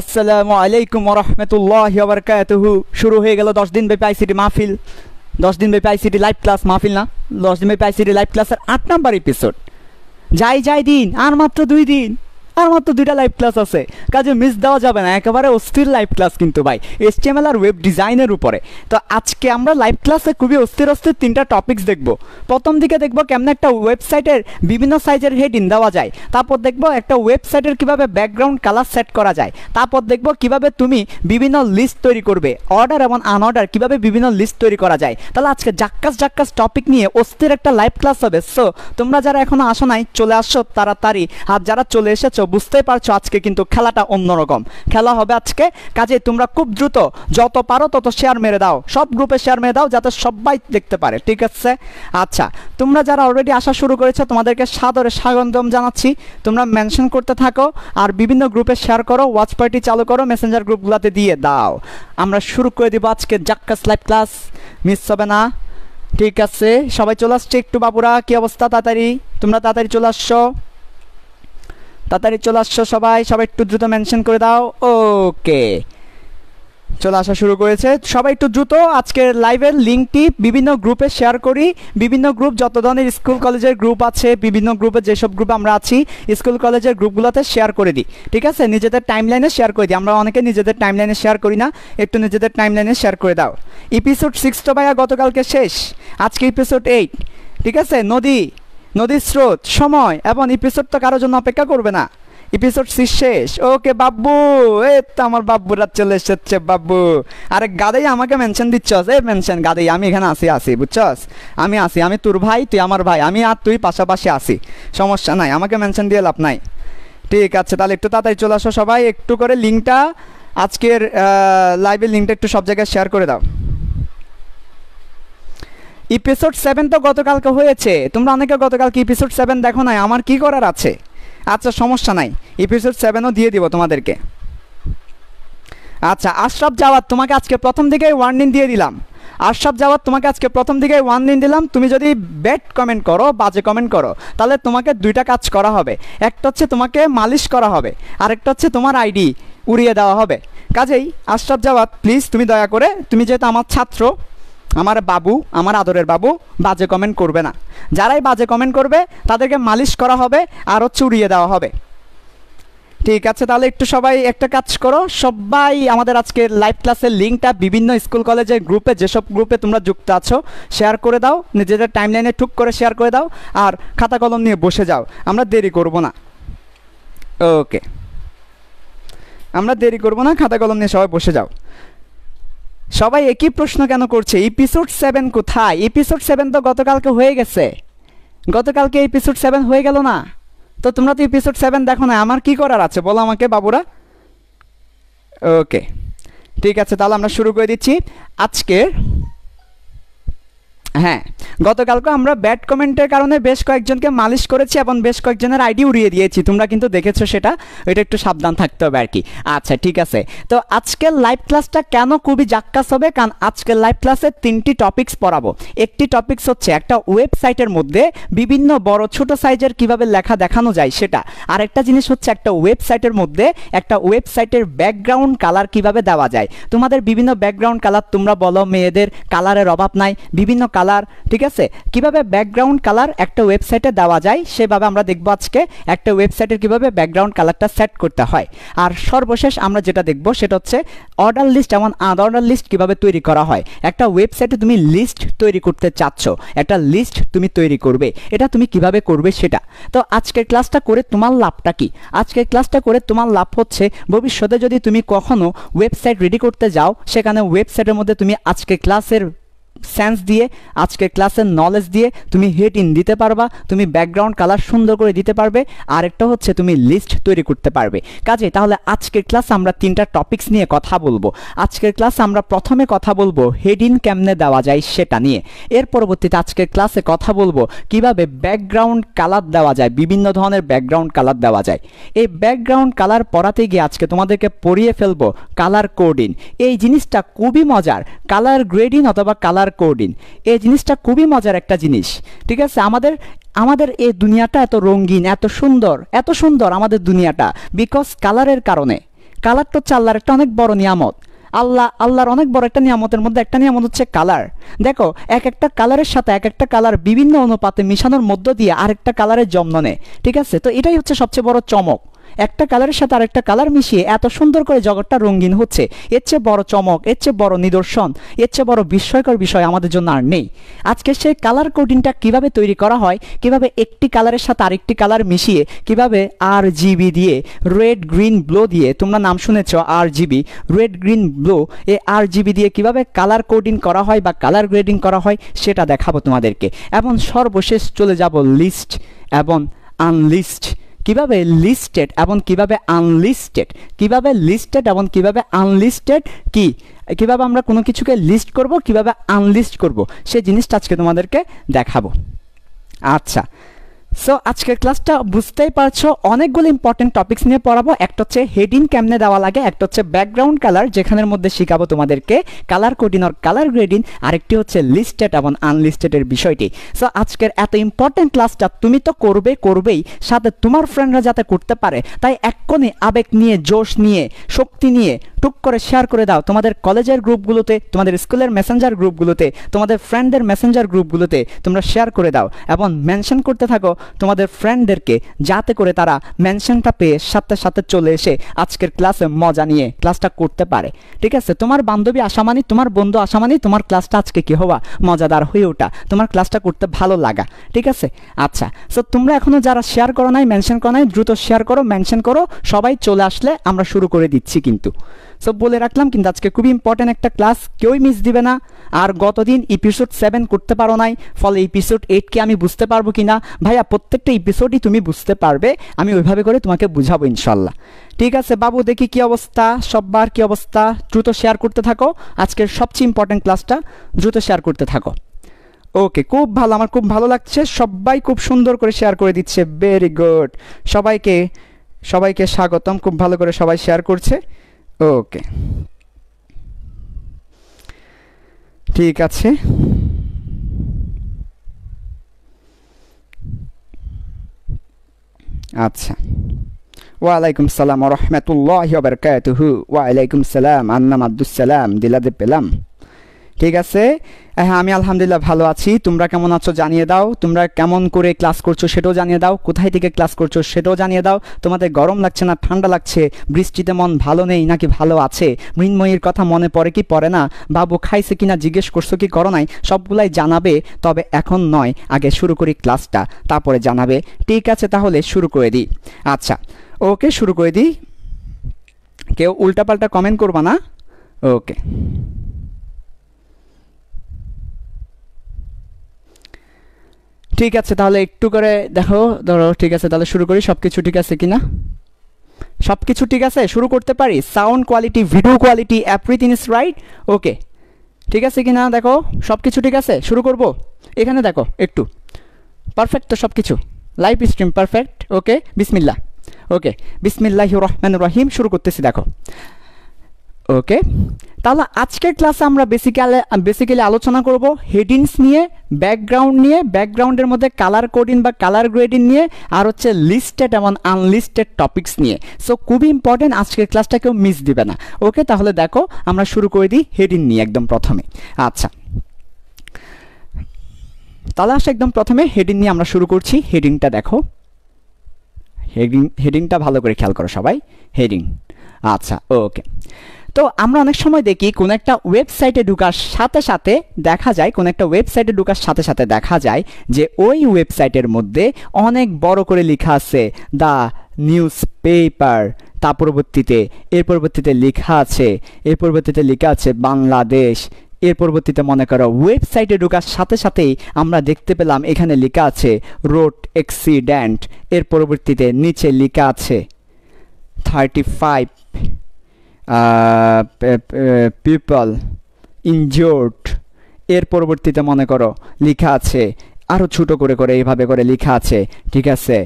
আসসালামু আলাইকুম রহমতুল্লাহ আবরকাতহু শুরু হয়ে গেল দশ দিন ব্যাপী আইসিটি মাহফিল দশ দিন ব্যাপী আইসিটি লাইভ ক্লাস মাহফিল না দশ দিন ব্যাপী আইসিটি লাইভ ক্লাসের আট নাম্বার এপিসোড যাই যাই দিন আর মাত্র দুই দিন আর মাত্র দুইটা লাইভ ক্লাস আছে কাজে মিস দেওয়া যাবে না একেবারে অস্থির লাইভ ক্লাস কিন্তু ভাই এসটিএমএল আর ওয়েব ডিজাইনের উপরে তো আজকে আমরা লাইভ ক্লাসে খুবই অস্থির অস্থির তিনটা টপিকস দেখব প্রথম দিকে দেখব কেমন একটা ওয়েবসাইটের বিভিন্ন সাইজের ইন দেওয়া যায় তারপর দেখব একটা ওয়েবসাইটের কিভাবে ব্যাকগ্রাউন্ড কালার সেট করা যায় তারপর দেখব কিভাবে তুমি বিভিন্ন লিস্ট তৈরি করবে অর্ডার এবং আনঅর্ডার কিভাবে বিভিন্ন লিস্ট তৈরি করা যায় তাহলে আজকে জাক্কাস জাক্কাস টপিক নিয়ে অস্থির একটা লাইভ ক্লাস হবে সো তোমরা যারা এখনো আসো নাই চলে আসো তাড়াতাড়ি আর যারা চলে এসেছো বুঝতেই পারছো আজকে কিন্তু খেলাটা অন্যরকম খেলা হবে আজকে কাজে তোমরা খুব দ্রুত যত পারো তত শেয়ার মেরে দাও সব গ্রুপে শেয়ার মেরে দাও যাতে সবাই দেখতে পারে ঠিক আছে আচ্ছা তোমরা যারা অলরেডি আসা শুরু করেছো তোমাদেরকে সাদরে স্বাগতম জানাচ্ছি তোমরা মেনশন করতে থাকো আর বিভিন্ন গ্রুপে শেয়ার করো ওয়াচ পার্টি চালু করো মেসেঞ্জার গ্রুপগুলোতে দিয়ে দাও আমরা শুরু করে দিব আজকে জাক্কাস লাইভ ক্লাস মিস হবে না ঠিক আছে সবাই চলে আসছে একটু বাবুরা কি অবস্থা তাড়াতাড়ি তোমরা তাড়াতাড়ি চলে আসছো তাড়াতাড়ি চলে আসছো সবাই সবাই একটু দ্রুত মেনশন করে দাও ওকে চলে আসা শুরু করেছে সবাই একটু দ্রুত আজকের লাইভের লিঙ্কটি বিভিন্ন গ্রুপে শেয়ার করি বিভিন্ন গ্রুপ যত ধরনের স্কুল কলেজের গ্রুপ আছে বিভিন্ন গ্রুপে যেসব গ্রুপে আমরা আছি স্কুল কলেজের গ্রুপগুলোতে শেয়ার করে দিই ঠিক আছে নিজেদের টাইম লাইনে শেয়ার করে দিই আমরা অনেকে নিজেদের টাইম লাইনে শেয়ার করি না একটু নিজেদের টাইম লাইনে শেয়ার করে দাও এপিসোড সিক্স তো ভাইয়া গতকালকে শেষ আজকে এপিসোড এইট ঠিক আছে নদী নদীর স্রোত সময় এবং এপিসোড তো কারোর জন্য অপেক্ষা করবে না এপিসোড শেষ ওকে বাব্বু এ তো আমার বাব্বুরা চলে এসেছে বাব্বু আরে গাদাই আমাকে মেনশন দিচ্ছস এ মেনশন গাদাই আমি এখানে আসি আসি বুঝছস আমি আসি আমি তোর ভাই তুই আমার ভাই আমি আর তুই পাশাপাশি আসি সমস্যা নাই আমাকে মেনশন দিয়ে লাভ নাই ঠিক আছে তাহলে একটু তাড়াতাড়ি চলে আসো সবাই একটু করে লিঙ্কটা আজকের লাইভের লিঙ্কটা একটু সব জায়গায় শেয়ার করে দাও এপিসোড সেভেন তো গতকালকে হয়েছে তোমরা অনেকে গতকালকে এপিসোড সেভেন দেখো নাই আমার কি করার আছে আচ্ছা সমস্যা নাই এপিসোড সেভেনও দিয়ে দিব তোমাদেরকে আচ্ছা আশরাফ জাওয়াত তোমাকে আজকে প্রথম দিকেই ওয়ার্নিং দিয়ে দিলাম আশরাফ জাওয়াত তোমাকে আজকে প্রথম ওয়ান ওয়ার্নিং দিলাম তুমি যদি ব্যাড কমেন্ট করো বাজে কমেন্ট করো তাহলে তোমাকে দুইটা কাজ করা হবে একটা হচ্ছে তোমাকে মালিশ করা হবে আরেকটা হচ্ছে তোমার আইডি উড়িয়ে দেওয়া হবে কাজেই আশরাফ জাওয়াত প্লিজ তুমি দয়া করে তুমি যেহেতু আমার ছাত্র আমার বাবু আমার আদরের বাবু বাজে কমেন্ট করবে না যারাই বাজে কমেন্ট করবে তাদেরকে মালিশ করা হবে আরও চুরিয়ে দেওয়া হবে ঠিক আছে তাহলে একটু সবাই একটা কাজ করো সবাই আমাদের আজকে লাইভ ক্লাসের লিঙ্কটা বিভিন্ন স্কুল কলেজের গ্রুপে যেসব গ্রুপে তোমরা যুক্ত আছো শেয়ার করে দাও নিজেদের টাইম লাইনে ঠুক করে শেয়ার করে দাও আর খাতা কলম নিয়ে বসে যাও আমরা দেরি করব না ওকে আমরা দেরি করব না খাতা কলম নিয়ে সবাই বসে যাও সবাই একই প্রশ্ন কেন করছে এপিসোড সেভেন কোথায় এপিসোড সেভেন তো গতকালকে হয়ে গেছে গতকালকে এপিসোড সেভেন হয়ে গেল না তো তোমরা তো এপিসোড সেভেন দেখো না আমার কি করার আছে বলো আমাকে বাবুরা ওকে ঠিক আছে তাহলে আমরা শুরু করে দিচ্ছি আজকের হ্যাঁ গতকালকে আমরা ব্যাড কমেন্টের কারণে বেশ কয়েকজনকে মালিশ করেছি এবং বেশ কয়েকজনের আইডি উড়িয়ে দিয়েছি তোমরা কিন্তু দেখেছো সেটা ওইটা একটু সাবধান থাকতে হবে আর কি আচ্ছা ঠিক আছে তো আজকের লাইভ ক্লাসটা কেন খুবই জাক্কাস হবে কারণ আজকের লাইভ ক্লাসে তিনটি টপিক্স পড়াবো একটি টপিক্স হচ্ছে একটা ওয়েবসাইটের মধ্যে বিভিন্ন বড় ছোট সাইজের কিভাবে লেখা দেখানো যায় সেটা আর একটা জিনিস হচ্ছে একটা ওয়েবসাইটের মধ্যে একটা ওয়েবসাইটের ব্যাকগ্রাউন্ড কালার কিভাবে দেওয়া যায় তোমাদের বিভিন্ন ব্যাকগ্রাউন্ড কালার তোমরা বলো মেয়েদের কালারের অভাব নাই বিভিন্ন কালার কালার ঠিক আছে কিভাবে ব্যাকগ্রাউন্ড কালার একটা ওয়েবসাইটে দেওয়া যায় সেভাবে আমরা দেখব আজকে একটা ওয়েবসাইটের কিভাবে ব্যাকগ্রাউন্ড কালারটা সেট করতে হয় আর সর্বশেষ আমরা যেটা দেখব সেটা হচ্ছে অর্ডার লিস্ট যেমন আনঅর্ডার লিস্ট কিভাবে তৈরি করা হয় একটা ওয়েবসাইটে তুমি লিস্ট তৈরি করতে চাচ্ছ একটা লিস্ট তুমি তৈরি করবে এটা তুমি কিভাবে করবে সেটা তো আজকের ক্লাসটা করে তোমার লাভটা কি আজকের ক্লাসটা করে তোমার লাভ হচ্ছে ভবিষ্যতে যদি তুমি কখনো ওয়েবসাইট রেডি করতে যাও সেখানে ওয়েবসাইটের মধ্যে তুমি আজকে ক্লাসের সেন্স দিয়ে আজকের ক্লাসের নলেজ দিয়ে তুমি হেড ইন দিতে পারবা তুমি ব্যাকগ্রাউন্ড কালার সুন্দর করে দিতে পারবে আরেকটা হচ্ছে তুমি লিস্ট তৈরি করতে পারবে কাজে তাহলে আজকের ক্লাস আমরা তিনটা টপিকস নিয়ে কথা বলবো আজকের ক্লাস আমরা প্রথমে কথা বলবো হেড ইন কেমনে দেওয়া যায় সেটা নিয়ে এর পরবর্তীতে আজকের ক্লাসে কথা বলবো কিভাবে ব্যাকগ্রাউন্ড কালার দেওয়া যায় বিভিন্ন ধরনের ব্যাকগ্রাউন্ড কালার দেওয়া যায় এই ব্যাকগ্রাউন্ড কালার পড়াতে গিয়ে আজকে তোমাদেরকে পড়িয়ে ফেলবো কালার কোডিন এই জিনিসটা খুবই মজার কালার গ্রেডিং অথবা কালার সুপার কোডিন এই জিনিসটা খুবই মজার একটা জিনিস ঠিক আছে আমাদের আমাদের এই দুনিয়াটা এত রঙিন এত সুন্দর এত সুন্দর আমাদের দুনিয়াটা বিকজ কালারের কারণে কালার তো চাল্লার একটা অনেক বড় নিয়ামত আল্লাহ আল্লাহর অনেক বড় একটা নিয়ামতের মধ্যে একটা নিয়ামত হচ্ছে কালার দেখো এক একটা কালারের সাথে এক একটা কালার বিভিন্ন অনুপাতে মিশানোর মধ্য দিয়ে আরেকটা কালারের জন্ম নেয় ঠিক আছে তো এটাই হচ্ছে সবচেয়ে বড় চমক একটা কালারের সাথে আরেকটা কালার মিশিয়ে এত সুন্দর করে জগৎটা রঙিন হচ্ছে এর চেয়ে বড় চমক এর চেয়ে বড় নিদর্শন এর চেয়ে বড় বিস্ময়কর বিষয় আমাদের জন্য আর নেই আজকে সেই কালার কোডিংটা কিভাবে তৈরি করা হয় কিভাবে একটি কালারের সাথে আরেকটি কালার মিশিয়ে কিভাবে আর জিবি দিয়ে রেড গ্রিন ব্লো দিয়ে তোমরা নাম শুনেছ R G B red green blue এ আর জিবি দিয়ে কিভাবে কালার কোডিং করা হয় বা কালার গ্রেডিং করা হয় সেটা দেখাবো তোমাদেরকে এবং সর্বশেষ চলে যাব লিস্ট এবং আনলিস্ট কিভাবে লিস্টেড এবং কিভাবে আনলিস্টেড কিভাবে লিস্টেড এবং কিভাবে আনলিস্টেড কি কিভাবে আমরা কোনো কিছুকে লিস্ট করব কিভাবে আনলিস্ট করব সেই জিনিসটা আজকে তোমাদেরকে দেখাবো আচ্ছা সো আজকের ক্লাসটা বুঝতেই পারছো অনেকগুলো ইম্পর্টেন্ট টপিক্স নিয়ে পড়াবো একটা হচ্ছে হেডিং কেমনে দেওয়া লাগে একটা হচ্ছে ব্যাকগ্রাউন্ড কালার যেখানের মধ্যে শিখাবো তোমাদেরকে কালার কোডিং আর কালার গ্রেডিং আরেকটি হচ্ছে লিস্টেড এবং আনলিস্টেডের বিষয়টি সো আজকের এত ইম্পর্টেন্ট ক্লাসটা তুমি তো করবে করবেই সাথে তোমার ফ্রেন্ডরা যাতে করতে পারে তাই এক্ষণে আবেগ নিয়ে জোশ নিয়ে শক্তি নিয়ে টুক করে শেয়ার করে দাও তোমাদের কলেজের গ্রুপগুলোতে তোমাদের স্কুলের মেসেঞ্জার গ্রুপগুলোতে তোমাদের ফ্রেন্ডদের মেসেঞ্জার গ্রুপগুলোতে তোমরা শেয়ার করে দাও এবং মেনশন করতে থাকো তোমাদের ফ্রেন্ডদেরকে যাতে করে তারা মেনশনটা পেয়ে সাথে সাথে চলে এসে আজকের ক্লাসে মজা নিয়ে ক্লাসটা করতে পারে ঠিক আছে তোমার বান্ধবী আসা মানি তোমার বন্ধু আসা মানি তোমার ক্লাসটা আজকে কি হওয়া মজাদার হয়ে ওঠা তোমার ক্লাসটা করতে ভালো লাগা ঠিক আছে আচ্ছা সো তোমরা এখনও যারা শেয়ার করো নাই মেনশন করো নাই দ্রুত শেয়ার করো মেনশন করো সবাই চলে আসলে আমরা শুরু করে দিচ্ছি কিন্তু সো বলে রাখলাম কিন্তু আজকে খুবই ইম্পর্ট্যান্ট একটা ক্লাস কেউই মিস দিবে না আর গতদিন এপিসোড সেভেন করতে পারো নাই ফলে এপিসোড এইটকে আমি বুঝতে পারবো কি না ভাইয়া প্রত্যেকটা এপিসোডই তুমি বুঝতে পারবে আমি ওইভাবে করে তোমাকে বুঝাবো ইনশাল্লাহ ঠিক আছে বাবু দেখি কি অবস্থা সববার কি অবস্থা দ্রুত শেয়ার করতে থাকো আজকের সবচেয়ে ইম্পর্টেন্ট ক্লাসটা দ্রুত শেয়ার করতে থাকো ওকে খুব ভালো আমার খুব ভালো লাগছে সবাই খুব সুন্দর করে শেয়ার করে দিচ্ছে ভেরি গুড সবাইকে সবাইকে স্বাগতম খুব ভালো করে সবাই শেয়ার করছে ওকে ঠিক আছে আচ্ছা ওয়ালাইকুম সালাম রহমতুল্লাহ বারকাতুহু ওয়ালাইকুম সালাম আন্নাম আব্দুল সালাম দিলাদে পেলাম ঠিক আছে হ্যাঁ আমি আলহামদুলিল্লাহ ভালো আছি তোমরা কেমন আছো জানিয়ে দাও তোমরা কেমন করে ক্লাস করছো সেটাও জানিয়ে দাও কোথায় থেকে ক্লাস করছো সেটাও জানিয়ে দাও তোমাদের গরম লাগছে না ঠান্ডা লাগছে বৃষ্টিতে মন ভালো নেই নাকি ভালো আছে মৃন্ময়ীর কথা মনে পড়ে কি পড়ে না বাবু খাইছে কিনা জিজ্ঞেস করছো কি করো নাই সবগুলাই জানাবে তবে এখন নয় আগে শুরু করি ক্লাসটা তারপরে জানাবে ঠিক আছে তাহলে শুরু করে দিই আচ্ছা ওকে শুরু করে দিই কেউ উল্টাপাল্টা কমেন্ট করবা না ওকে ঠিক আছে তাহলে একটু করে দেখো ধরো ঠিক আছে তাহলে শুরু করি সব কিছু ঠিক আছে কিনা সব কিছু ঠিক আছে শুরু করতে পারি sound quality video quality everything is right okay ঠিক আছে কি না দেখো সব কিছু ঠিক আছে শুরু করব এখানে দেখো একটু পারফেক্ট তো সব কিছু লাইভ স্ট্রিম পারফেক্ট ওকে বিসমিল্লা ওকে বিসমিল্লাহ রহমান রহিম শুরু করতেছি দেখো ওকে তাহলে আজকের ক্লাসে আমরা বেসিক্যালি বেসিক্যালি আলোচনা করব হেডিংস নিয়ে ব্যাকগ্রাউন্ড নিয়ে ব্যাকগ্রাউন্ডের মধ্যে কালার কোডিং বা কালার গ্রেডিং নিয়ে আর হচ্ছে লিস্টেড এবং আনলিস্টেড টপিকস নিয়ে সো খুবই ইম্পর্টেন্ট আজকের ক্লাসটা কেউ মিস দিবে না ওকে তাহলে দেখো আমরা শুরু করে দিই হেডিং নিয়ে একদম প্রথমে আচ্ছা তাহলে আসে একদম প্রথমে হেডিং নিয়ে আমরা শুরু করছি হেডিংটা দেখো হেডিং হেডিংটা ভালো করে খেয়াল করো সবাই হেডিং আচ্ছা ওকে তো আমরা অনেক সময় দেখি কোনো একটা ওয়েবসাইটে ঢুকার সাথে সাথে দেখা যায় কোনো একটা ওয়েবসাইটে ঢুকার সাথে সাথে দেখা যায় যে ওই ওয়েবসাইটের মধ্যে অনেক বড় করে লেখা আছে দ্য নিউজ পেপার তা পরবর্তীতে এর পরবর্তীতে লেখা আছে এর পরবর্তীতে লেখা আছে বাংলাদেশ এর পরবর্তীতে মনে করো ওয়েবসাইটে ঢোকার সাথে সাথেই আমরা দেখতে পেলাম এখানে লেখা আছে রোড অ্যাক্সিডেন্ট এর পরবর্তীতে নিচে লেখা আছে থার্টি ফাইভ পিপল ইনজোর্ড এর পরবর্তীতে মনে করো লেখা আছে আরও ছোট করে করে এইভাবে করে লেখা আছে ঠিক আছে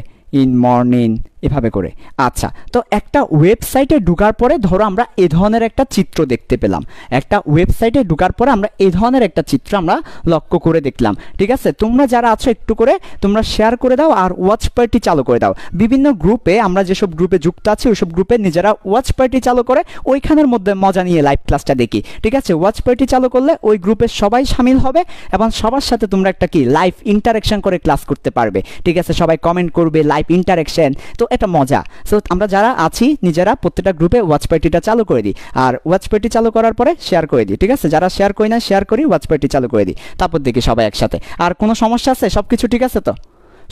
ইন মর্নিং এভাবে করে আচ্ছা তো একটা ওয়েবসাইটে ঢুকার পরে ধরো আমরা এ ধরনের একটা চিত্র দেখতে পেলাম একটা ওয়েবসাইটে ঢুকার পরে আমরা এ ধরনের একটা চিত্র আমরা লক্ষ্য করে দেখলাম ঠিক আছে তোমরা যারা আছো একটু করে তোমরা শেয়ার করে দাও আর ওয়াচ পার্টি চালু করে দাও বিভিন্ন গ্রুপে আমরা যেসব গ্রুপে যুক্ত আছি ওইসব গ্রুপে নিজেরা ওয়াচ পার্টি চালু করে ওইখানের মধ্যে মজা নিয়ে লাইভ ক্লাসটা দেখি ঠিক আছে ওয়াচ পার্টি চালু করলে ওই গ্রুপে সবাই সামিল হবে এবং সবার সাথে তোমরা একটা কি লাইভ ইন্টারাকশন করে ক্লাস করতে পারবে ঠিক আছে সবাই কমেন্ট করবে লাইভ ইন্টারাকশন তো একটা মজা সো আমরা যারা আছি নিজেরা প্রত্যেকটা গ্রুপে ওয়াচ পার্টিটা চালু করে দিই আর ওয়াচ পার্টি চালু করার পরে শেয়ার করে দিই ঠিক আছে যারা শেয়ার করি না শেয়ার করি ওয়াচ পার্টি চালু করে দিই তারপর দেখি সবাই একসাথে আর কোনো সমস্যা আছে সব কিছু ঠিক আছে তো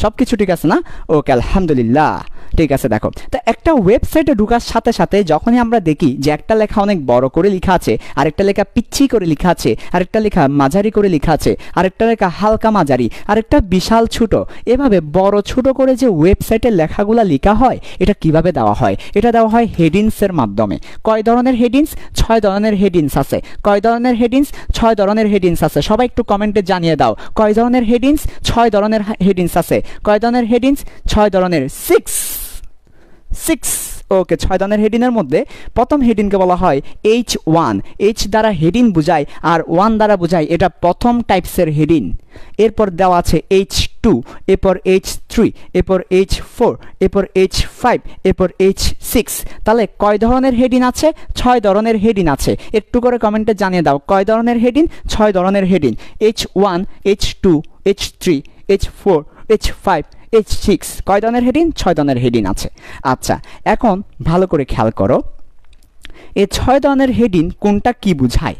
সব কিছু ঠিক আছে না ওকে আলহামদুলিল্লাহ ঠিক আছে দেখো তো একটা ওয়েবসাইটে ঢুকার সাথে সাথে যখনই আমরা দেখি যে একটা লেখা অনেক বড় করে লেখা আছে আরেকটা লেখা পিচ্ছি করে লেখা আছে আরেকটা লেখা মাঝারি করে লেখা আছে আরেকটা লেখা হালকা মাঝারি আরেকটা বিশাল ছোট এভাবে বড় ছোট করে যে ওয়েবসাইটে লেখাগুলো লেখা হয় এটা কিভাবে দেওয়া হয় এটা দেওয়া হয় হেডিংসের মাধ্যমে কয় ধরনের হেডিংস ছয় ধরনের হেডিংস আছে কয় ধরনের হেডিংস ছয় ধরনের হেডিংস আছে সবাই একটু কমেন্টে জানিয়ে দাও কয় ধরনের হেডিংস ছয় ধরনের হেডিংস আছে কয় ধরনের হেডিংস ছয় ধরনের সিক্স সিক্স ওকে ছয় দানের হেডিনের মধ্যে প্রথম হেডিনকে বলা হয় এইচ ওয়ান এইচ দ্বারা হেডিন বুঝায় আর ওয়ান দ্বারা বুঝায় এটা প্রথম টাইপসের হেডিন এরপর দেওয়া আছে এইচ টু এরপর এইচ থ্রি এরপর এইচ ফোর এরপর এইচ ফাইভ এরপর এইচ সিক্স তাহলে কয় ধরনের হেডিন আছে ছয় ধরনের হেডিন আছে একটু করে কমেন্টে জানিয়ে দাও কয় ধরনের হেডিন ছয় ধরনের heading H one H two H three H four H five H six কয় দানের হেডিং ছয় দানের হেডিং আছে আচ্ছা এখন ভালো করে খেয়াল করো এই ছয় দানের হেডিং কোনটা কি বুঝায়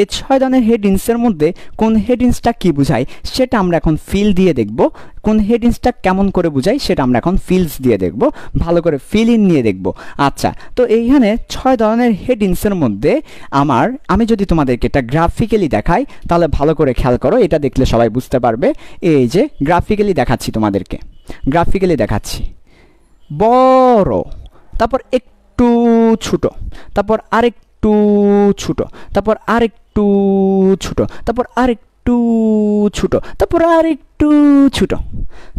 এই ছয় ধরনের হেডিংসের মধ্যে কোন হেডিংসটা কী বোঝায় সেটা আমরা এখন ফিল দিয়ে দেখব কোন হেডিংসটা কেমন করে বোঝাই সেটা আমরা এখন ফিলস দিয়ে দেখব ভালো করে ফিল ইন নিয়ে দেখব আচ্ছা তো এইখানে ছয় ধরনের হেডিংসের মধ্যে আমার আমি যদি তোমাদেরকে এটা গ্রাফিক্যালি দেখাই তাহলে ভালো করে খেয়াল করো এটা দেখলে সবাই বুঝতে পারবে এই যে গ্রাফিক্যালি দেখাচ্ছি তোমাদেরকে গ্রাফিক্যালি দেখাচ্ছি বড় তারপর একটু ছোট তারপর আরেকটু ছোট তারপর আরেক একটু ছোট তারপর আর একটু ছোট তারপর আর একটু ছোট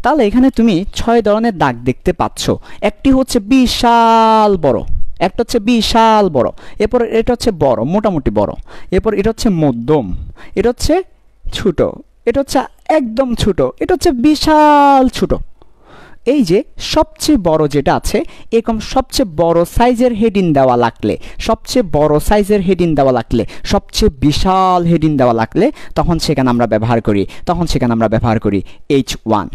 তাহলে এখানে তুমি ছয় ধরনের দাগ দেখতে পাচ্ছ একটি হচ্ছে বিশাল বড় একটা হচ্ছে বিশাল বড় এরপর এটা হচ্ছে বড় মোটামুটি বড় এরপর এটা হচ্ছে মধ্যম এটা হচ্ছে ছোট এটা হচ্ছে একদম ছোট এটা হচ্ছে বিশাল ছোট এই যে সবচেয়ে বড় যেটা আছে এরকম সবচেয়ে বড় সাইজের হেডিং দেওয়া লাগলে সবচেয়ে বড় সাইজের হেডিং দেওয়া লাগলে সবচেয়ে বিশাল হেডিং দেওয়া লাগলে তখন সেখানে আমরা ব্যবহার করি তখন সেখানে আমরা ব্যবহার করি এইচ ওয়ান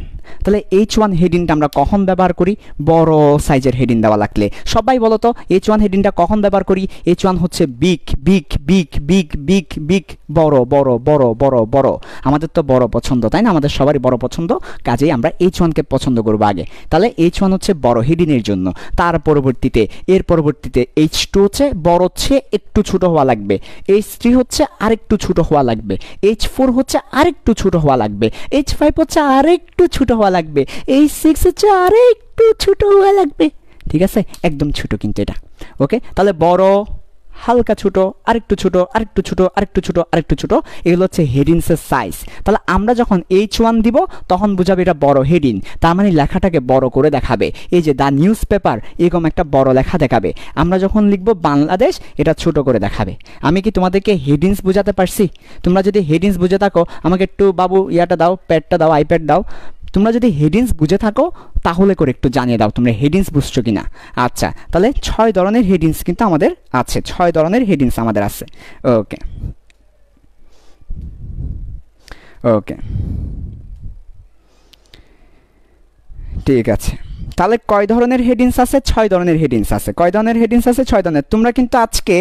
তাহলে এইচ ওয়ান হেডিংটা আমরা কখন ব্যবহার করি বড় সাইজের হেডিং দেওয়া লাগলে সবাই বলো তো এইচ ওয়ান হেডিংটা কখন ব্যবহার করি এইচ ওয়ান হচ্ছে big big big big big big বড় বড় বড় বড় বড় আমাদের তো বড় পছন্দ তাই না আমাদের সবারই বড় পছন্দ কাজেই আমরা এইচ ওয়ানকে পছন্দ করবো আগে তাহলে এইচ ওয়ান হচ্ছে বড় হেডিংয়ের জন্য তার পরবর্তীতে এর পরবর্তীতে এইচ টু হচ্ছে বড় হচ্ছে একটু ছোট হওয়া লাগবে এইচ থ্রি হচ্ছে আরেকটু ছোট হওয়া লাগবে এইচ ফোর হচ্ছে আরেকটু ছোট হওয়া লাগবে এইচ ফাইভ হচ্ছে আরেকটু ছোট হওয়া লাগবে এই সিক্স হচ্ছে আরে একটু ছোটো হওয়া লাগবে ঠিক আছে একদম ছোটো কিন্তু এটা ওকে তাহলে বড় হালকা ছোটো আরেকটু ছোটো আরেকটু ছোটো আরেকটু ছোটো আরেকটু ছোটো এগুলো হচ্ছে হেডিনসের সাইজ তাহলে আমরা যখন এইচ ওয়ান দিব তখন বুঝাবে এটা বড় হেডিং তার মানে লেখাটাকে বড় করে দেখাবে এই যে দ্য নিউজ পেপার এরকম একটা বড় লেখা দেখাবে আমরা যখন লিখব বাংলাদেশ এটা ছোট করে দেখাবে আমি কি তোমাদেরকে হেডিনস বোঝাতে পারছি তোমরা যদি হেডিনস বুঝে থাকো আমাকে একটু বাবু ইয়াটা দাও প্যাডটা দাও আইপ্যাড দাও তোমরা যদি হেডিংস বুঝে থাকো তাহলে করে একটু জানিয়ে দাও তোমরা হেডিংস বুঝছো কি না আচ্ছা তাহলে ছয় ধরনের হেডিংস কিন্তু আমাদের আছে ছয় ধরনের হেডিংস আমাদের আছে ওকে ওকে ঠিক আছে তাহলে কয় ধরনের হেডিংস আছে ছয় ধরনের হেডিংস আছে কয় ধরনের হেডিংস আছে ছয় ধরনের তোমরা কিন্তু আজকে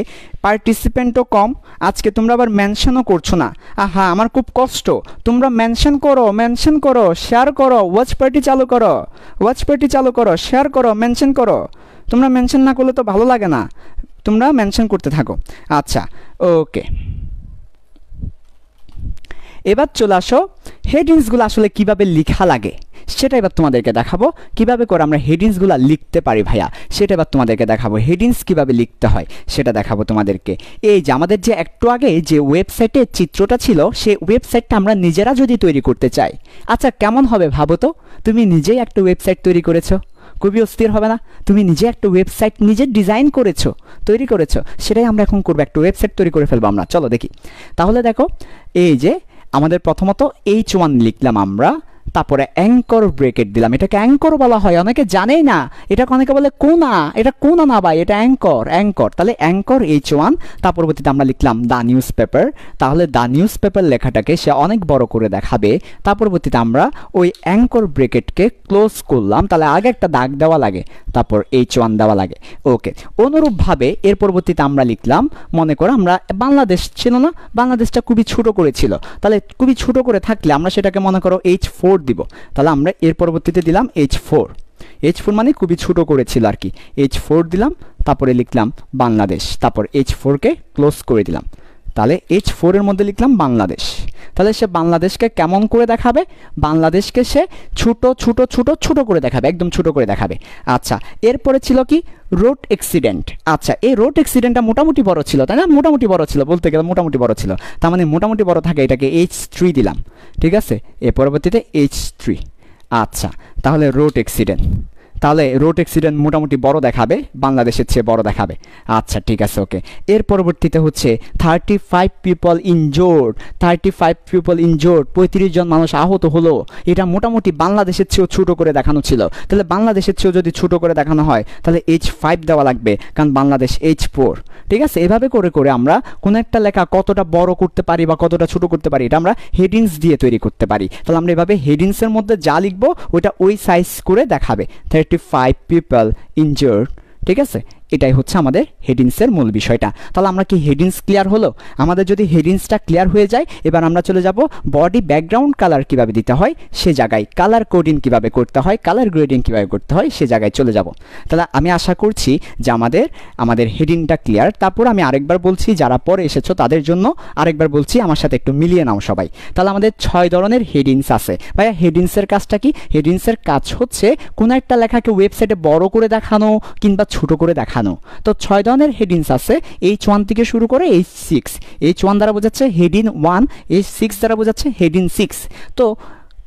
পার্টিসিপেন্টও কম আজকে তোমরা আবার মেনশনও করছো না আহা আমার খুব কষ্ট তোমরা মেনশন করো মেনশন করো শেয়ার করো ওয়াচ পার্টি চালু করো ওয়াচ পার্টি চালু করো শেয়ার করো মেনশন করো তোমরা মেনশন না করলে তো ভালো লাগে না তোমরা মেনশন করতে থাকো আচ্ছা ওকে এবার চলে আসো হেডিংসগুলো আসলে কিভাবে লিখা লাগে সেটা এবার তোমাদেরকে দেখাবো কিভাবে করে আমরা হেডিংসগুলো লিখতে পারি ভাইয়া সেটা এবার তোমাদেরকে দেখাবো হেডিংস কিভাবে লিখতে হয় সেটা দেখাবো তোমাদেরকে এই যে আমাদের যে একটু আগে যে ওয়েবসাইটের চিত্রটা ছিল সেই ওয়েবসাইটটা আমরা নিজেরা যদি তৈরি করতে চাই আচ্ছা কেমন হবে ভাবো তো তুমি নিজেই একটা ওয়েবসাইট তৈরি করেছো খুবই অস্থির হবে না তুমি নিজে একটা ওয়েবসাইট নিজে ডিজাইন করেছো তৈরি করেছো সেটাই আমরা এখন করবো একটা ওয়েবসাইট তৈরি করে ফেলবো আমরা চলো দেখি তাহলে দেখো এই যে আমাদের প্রথমত এইচ ওয়ান লিখলাম আমরা তারপরে অ্যাঙ্কর ব্রেকেট দিলাম এটাকে অ্যাঙ্কর বলা হয় অনেকে জানেই না এটা অনেকে বলে কোনা এটা কোনা না ভাই এটা অ্যাঙ্কর অ্যাঙ্কর তাহলে অ্যাঙ্কর এইচ ওয়ান তার পরবর্তীতে আমরা লিখলাম দ্য নিউজ পেপার তাহলে দ্য নিউজ পেপার লেখাটাকে সে অনেক বড় করে দেখাবে তার পরবর্তীতে আমরা ওই অ্যাঙ্কর ব্রেকেটকে ক্লোজ করলাম তাহলে আগে একটা দাগ দেওয়া লাগে তারপর এইচ ওয়ান দেওয়া লাগে ওকে অনুরূপভাবে এর পরবর্তীতে আমরা লিখলাম মনে করো আমরা বাংলাদেশ ছিল না বাংলাদেশটা খুবই ছোট করেছিল তাহলে খুবই ছোট করে থাকলে আমরা সেটাকে মনে করো এইচ ফোর ফোর দিব তাহলে আমরা এর পরবর্তীতে দিলাম এইচ ফোর এইচ ফোর মানে খুবই ছোটো করেছিল আর কি এইচ ফোর দিলাম তারপরে লিখলাম বাংলাদেশ তারপর এইচ ফোরকে ক্লোজ করে দিলাম তাহলে এইচ ফোরের মধ্যে লিখলাম বাংলাদেশ তাহলে সে বাংলাদেশকে কেমন করে দেখাবে বাংলাদেশকে সে ছোট ছোট ছোট ছোট করে দেখাবে একদম ছোট করে দেখাবে আচ্ছা এরপরে ছিল কি রোড অ্যাক্সিডেন্ট আচ্ছা এই রোড অ্যাক্সিডেন্টটা মোটামুটি বড় ছিল তাই না মোটামুটি বড় ছিল বলতে গেলে মোটামুটি বড় ছিল তার মানে মোটামুটি বড় থাকে এটাকে এইচ থ্রি দিলাম ঠিক আছে এর পরবর্তীতে এইচ থ্রি আচ্ছা তাহলে রোড অ্যাক্সিডেন্ট তাহলে রোড অ্যাক্সিডেন্ট মোটামুটি বড় দেখাবে বাংলাদেশের চেয়ে বড় দেখাবে আচ্ছা ঠিক আছে ওকে এর পরবর্তীতে হচ্ছে thirty five people injured thirty five people injured পঁয়ত্রিশ জন মানুষ আহত হলো এটা মোটামুটি বাংলাদেশের চেয়েও ছোটো করে দেখানো ছিল তাহলে বাংলাদেশের চেয়েও যদি ছোটো করে দেখানো হয় তাহলে এইচ ফাইভ দেওয়া লাগবে কারণ বাংলাদেশ এইচ ফোর ঠিক আছে এভাবে করে করে আমরা কোনো একটা লেখা কতটা বড় করতে পারি বা কতটা ছোট করতে পারি এটা আমরা হেডিংস দিয়ে তৈরি করতে পারি তাহলে আমরা এভাবে হেডিংসের মধ্যে যা লিখবো ওইটা ওই সাইজ করে দেখাবে 55 পিপল ইনজোর্ড ঠিক আছে এটাই হচ্ছে আমাদের হেডিংসের মূল বিষয়টা তাহলে আমরা কি হেডিংস ক্লিয়ার হলো আমাদের যদি হেডিংসটা ক্লিয়ার হয়ে যায় এবার আমরা চলে যাব বডি ব্যাকগ্রাউন্ড কালার কিভাবে দিতে হয় সে জায়গায় কালার কোডিং কিভাবে করতে হয় কালার গ্রেডিং কিভাবে করতে হয় সে জায়গায় চলে যাব তাহলে আমি আশা করছি যে আমাদের আমাদের হেডিংটা ক্লিয়ার তারপর আমি আরেকবার বলছি যারা পরে এসেছো তাদের জন্য আরেকবার বলছি আমার সাথে একটু মিলিয়ে নাও সবাই তাহলে আমাদের ছয় ধরনের হেডিংস আছে ভাইয়া হেডিংসের কাজটা কি হেডিংসের কাজ হচ্ছে কোনো একটা লেখাকে ওয়েবসাইটে বড় করে দেখানো কিংবা ছোট করে দেখানো দেখানো তো ছয় ধরনের হেডিংস আছে এইচ ওয়ান থেকে শুরু করে এইচ সিক্স এইচ ওয়ান দ্বারা বোঝাচ্ছে হেডিং ওয়ান এইচ সিক্স দ্বারা বোঝাচ্ছে হেডিং সিক্স তো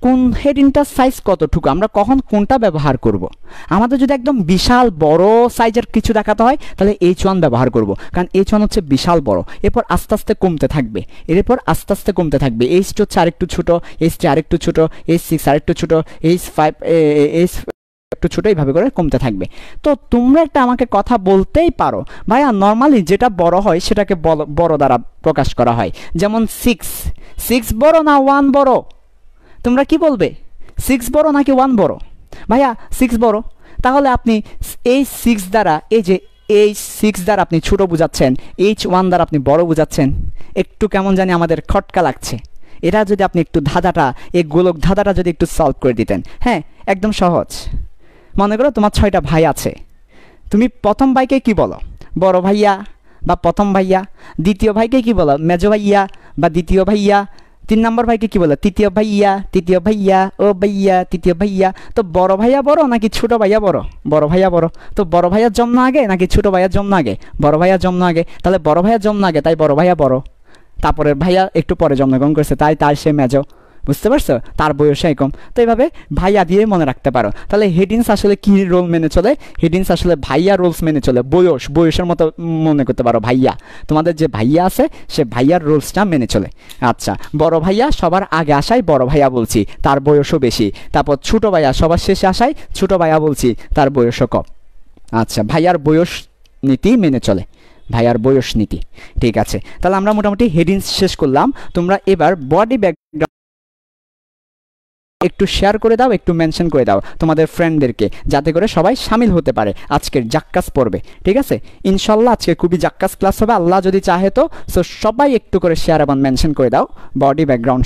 কোন হেডিংটার সাইজ কতটুকু আমরা কখন কোনটা ব্যবহার করব। আমাদের যদি একদম বিশাল বড় সাইজের কিছু দেখাতে হয় তাহলে এইচ ওয়ান ব্যবহার করব। কারণ এইচ ওয়ান হচ্ছে বিশাল বড় এরপর আস্তে আস্তে কমতে থাকবে এরপর আস্তে আস্তে কমতে থাকবে এইচ টু হচ্ছে আরেকটু ছোটো এইচ টি আরেকটু ছোটো এইচ সিক্স আরেকটু ছোটো এইচ ফাইভ এইচ একটু ছোটো এইভাবে করে কমতে থাকবে তো তোমরা একটা আমাকে কথা বলতেই পারো ভাইয়া নর্মালি যেটা বড় হয় সেটাকে বড় দ্বারা প্রকাশ করা হয় যেমন সিক্স সিক্স বড় না ওয়ান বড় তোমরা কি বলবে সিক্স বড় নাকি ওয়ান বড় ভাইয়া সিক্স বড় তাহলে আপনি এই সিক্স দ্বারা এই যে এই সিক্স দ্বারা আপনি ছোটো বোঝাচ্ছেন এইচ ওয়ান দ্বারা আপনি বড় বোঝাচ্ছেন একটু কেমন জানি আমাদের খটকা লাগছে এটা যদি আপনি একটু ধাঁধাটা এই গোলক ধাঁধাটা যদি একটু সলভ করে দিতেন হ্যাঁ একদম সহজ মনে করো তোমার ছয়টা ভাই আছে তুমি প্রথম ভাইকে কি বলো বড় ভাইয়া বা প্রথম ভাইয়া দ্বিতীয় ভাইকে কি বলো মেজো ভাইয়া বা দ্বিতীয় ভাইয়া তিন নম্বর ভাইকে কি বলো তৃতীয় ভাইয়া তৃতীয় ভাইয়া ও ভাইয়া তৃতীয় ভাইয়া তো বড় ভাইয়া বড় নাকি ছোট ভাইয়া বড় বড় ভাইয়া বড় তো বড় ভাইয়ার জন্ম আগে নাকি ছোট ভাইয়ার জন্ম আগে বড় ভাইয়ার জন্ম আগে তাহলে বড় ভাইয়ার জন্ম আগে তাই বড় ভাইয়া বড় তারপরে ভাইয়া একটু পরে জন্মগ্রহণ করেছে তাই তার সে মেজো বুঝতে পারছো তার বয়স কম তো এইভাবে ভাইয়া দিয়ে মনে রাখতে পারো তাহলে হেডিংস আসলে কি রোল মেনে চলে হেডিংস আসলে ভাইয়া রোলস মেনে চলে বয়স বয়সের মতো মনে করতে পারো ভাইয়া তোমাদের যে ভাইয়া আছে সে ভাইয়ার রোলসটা মেনে চলে আচ্ছা বড় ভাইয়া সবার আগে আসায় বড় ভাইয়া বলছি তার বয়সও বেশি তারপর ছোট ভাইয়া সবার শেষে আসায় ছোট ভাইয়া বলছি তার বয়সও কম আচ্ছা ভাইয়ার বয়স নীতি মেনে চলে ভাইয়ার বয়স নীতি ঠিক আছে তাহলে আমরা মোটামুটি হেডিংস শেষ করলাম তোমরা এবার বডি ব্যাকগ্রাউন্ড একটু শেয়ার করে দাও একটু মেনশন করে দাও তোমাদের ফ্রেন্ডদেরকে যাতে করে সবাই সামিল হতে পারে আজকের জাক্কাস পড়বে ঠিক আছে ইনশাল্লাহ আজকে খুবই জাক্কাস ক্লাস হবে আল্লাহ যদি চাহে তো সো সবাই একটু করে শেয়ার এবং মেনশন করে দাও বডি ব্যাকগ্রাউন্ড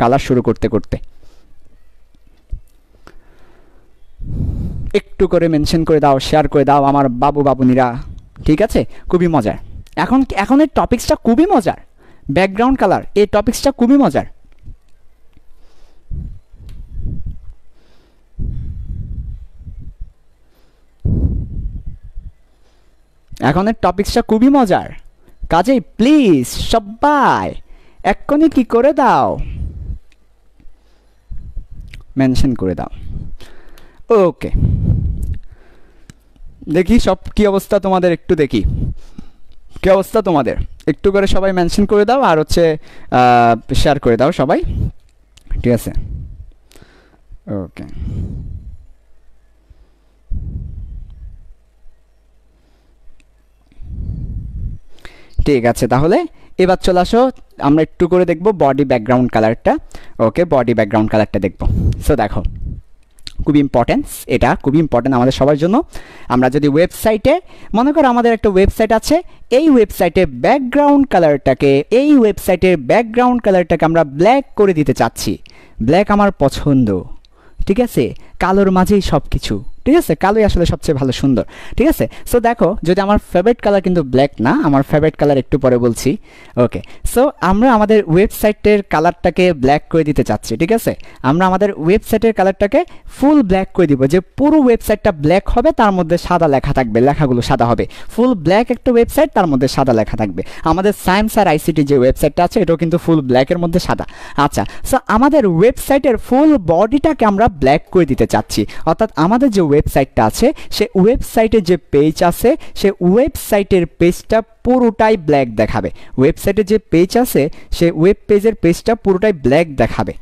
কালার শুরু করতে করতে একটু করে মেনশন করে দাও শেয়ার করে দাও আমার বাবু বাবুনিরা ঠিক আছে খুবই মজার এখন এখন এই টপিক্সটা খুবই মজার ব্যাকগ্রাউন্ড কালার এই টপিক্সটা খুবই মজার এখনের টপিক্সটা খুবই মজার কাজেই প্লিজ সবাই এক্ষুনি কি করে দাও মেনশন করে দাও ওকে দেখি সব কি অবস্থা তোমাদের একটু দেখি কি অবস্থা তোমাদের একটু করে সবাই মেনশন করে দাও আর হচ্ছে শেয়ার করে দাও সবাই ঠিক আছে ওকে ঠিক আছে তাহলে এবার চলে আসো আমরা একটু করে দেখব বডি ব্যাকগ্রাউন্ড কালারটা ওকে বডি ব্যাকগ্রাউন্ড কালারটা দেখব সো দেখো খুব ইম্পর্টেন্স এটা খুব ইম্পর্টেন্ট আমাদের সবার জন্য আমরা যদি ওয়েবসাইটে মনে করো আমাদের একটা ওয়েবসাইট আছে এই ওয়েবসাইটের ব্যাকগ্রাউন্ড কালারটাকে এই ওয়েবসাইটের ব্যাকগ্রাউন্ড কালারটাকে আমরা ব্ল্যাক করে দিতে চাচ্ছি ব্ল্যাক আমার পছন্দ ঠিক আছে কালোর মাঝেই সব কিছু ঠিক আছে কালোই আসলে সবচেয়ে ভালো সুন্দর ঠিক আছে সো দেখো যদি আমার ফেভারিট কালার কিন্তু ব্ল্যাক না আমার ফেভারিট কালার একটু পরে বলছি ওকে সো আমরা আমাদের ওয়েবসাইটের কালারটাকে ব্ল্যাক করে দিতে চাচ্ছি ঠিক আছে আমরা আমাদের ওয়েবসাইটের কালারটাকে ফুল ব্ল্যাক করে দিব যে পুরো ওয়েবসাইটটা ব্ল্যাক হবে তার মধ্যে সাদা লেখা থাকবে লেখাগুলো সাদা হবে ফুল ব্ল্যাক একটা ওয়েবসাইট তার মধ্যে সাদা লেখা থাকবে আমাদের সায়েন্স আর আইসিটি যে ওয়েবসাইটটা আছে এটাও কিন্তু ফুল ব্ল্যাকের মধ্যে সাদা আচ্ছা সো আমাদের ওয়েবসাইটের ফুল বডিটাকে আমরা ব্ল্যাক করে দিতে চাচ্ছি অর্থাৎ আমাদের যে ওয়েবসাইটটা আছে সে ওয়েবসাইটে যে পেজ আছে সে ওয়েবসাইটের পেজটা পুরোটাই ব্ল্যাক দেখাবে ওয়েবসাইটে যে পেজ আছে সে ওয়েব পেজের পেজটা পুরোটাই ব্ল্যাক দেখাবে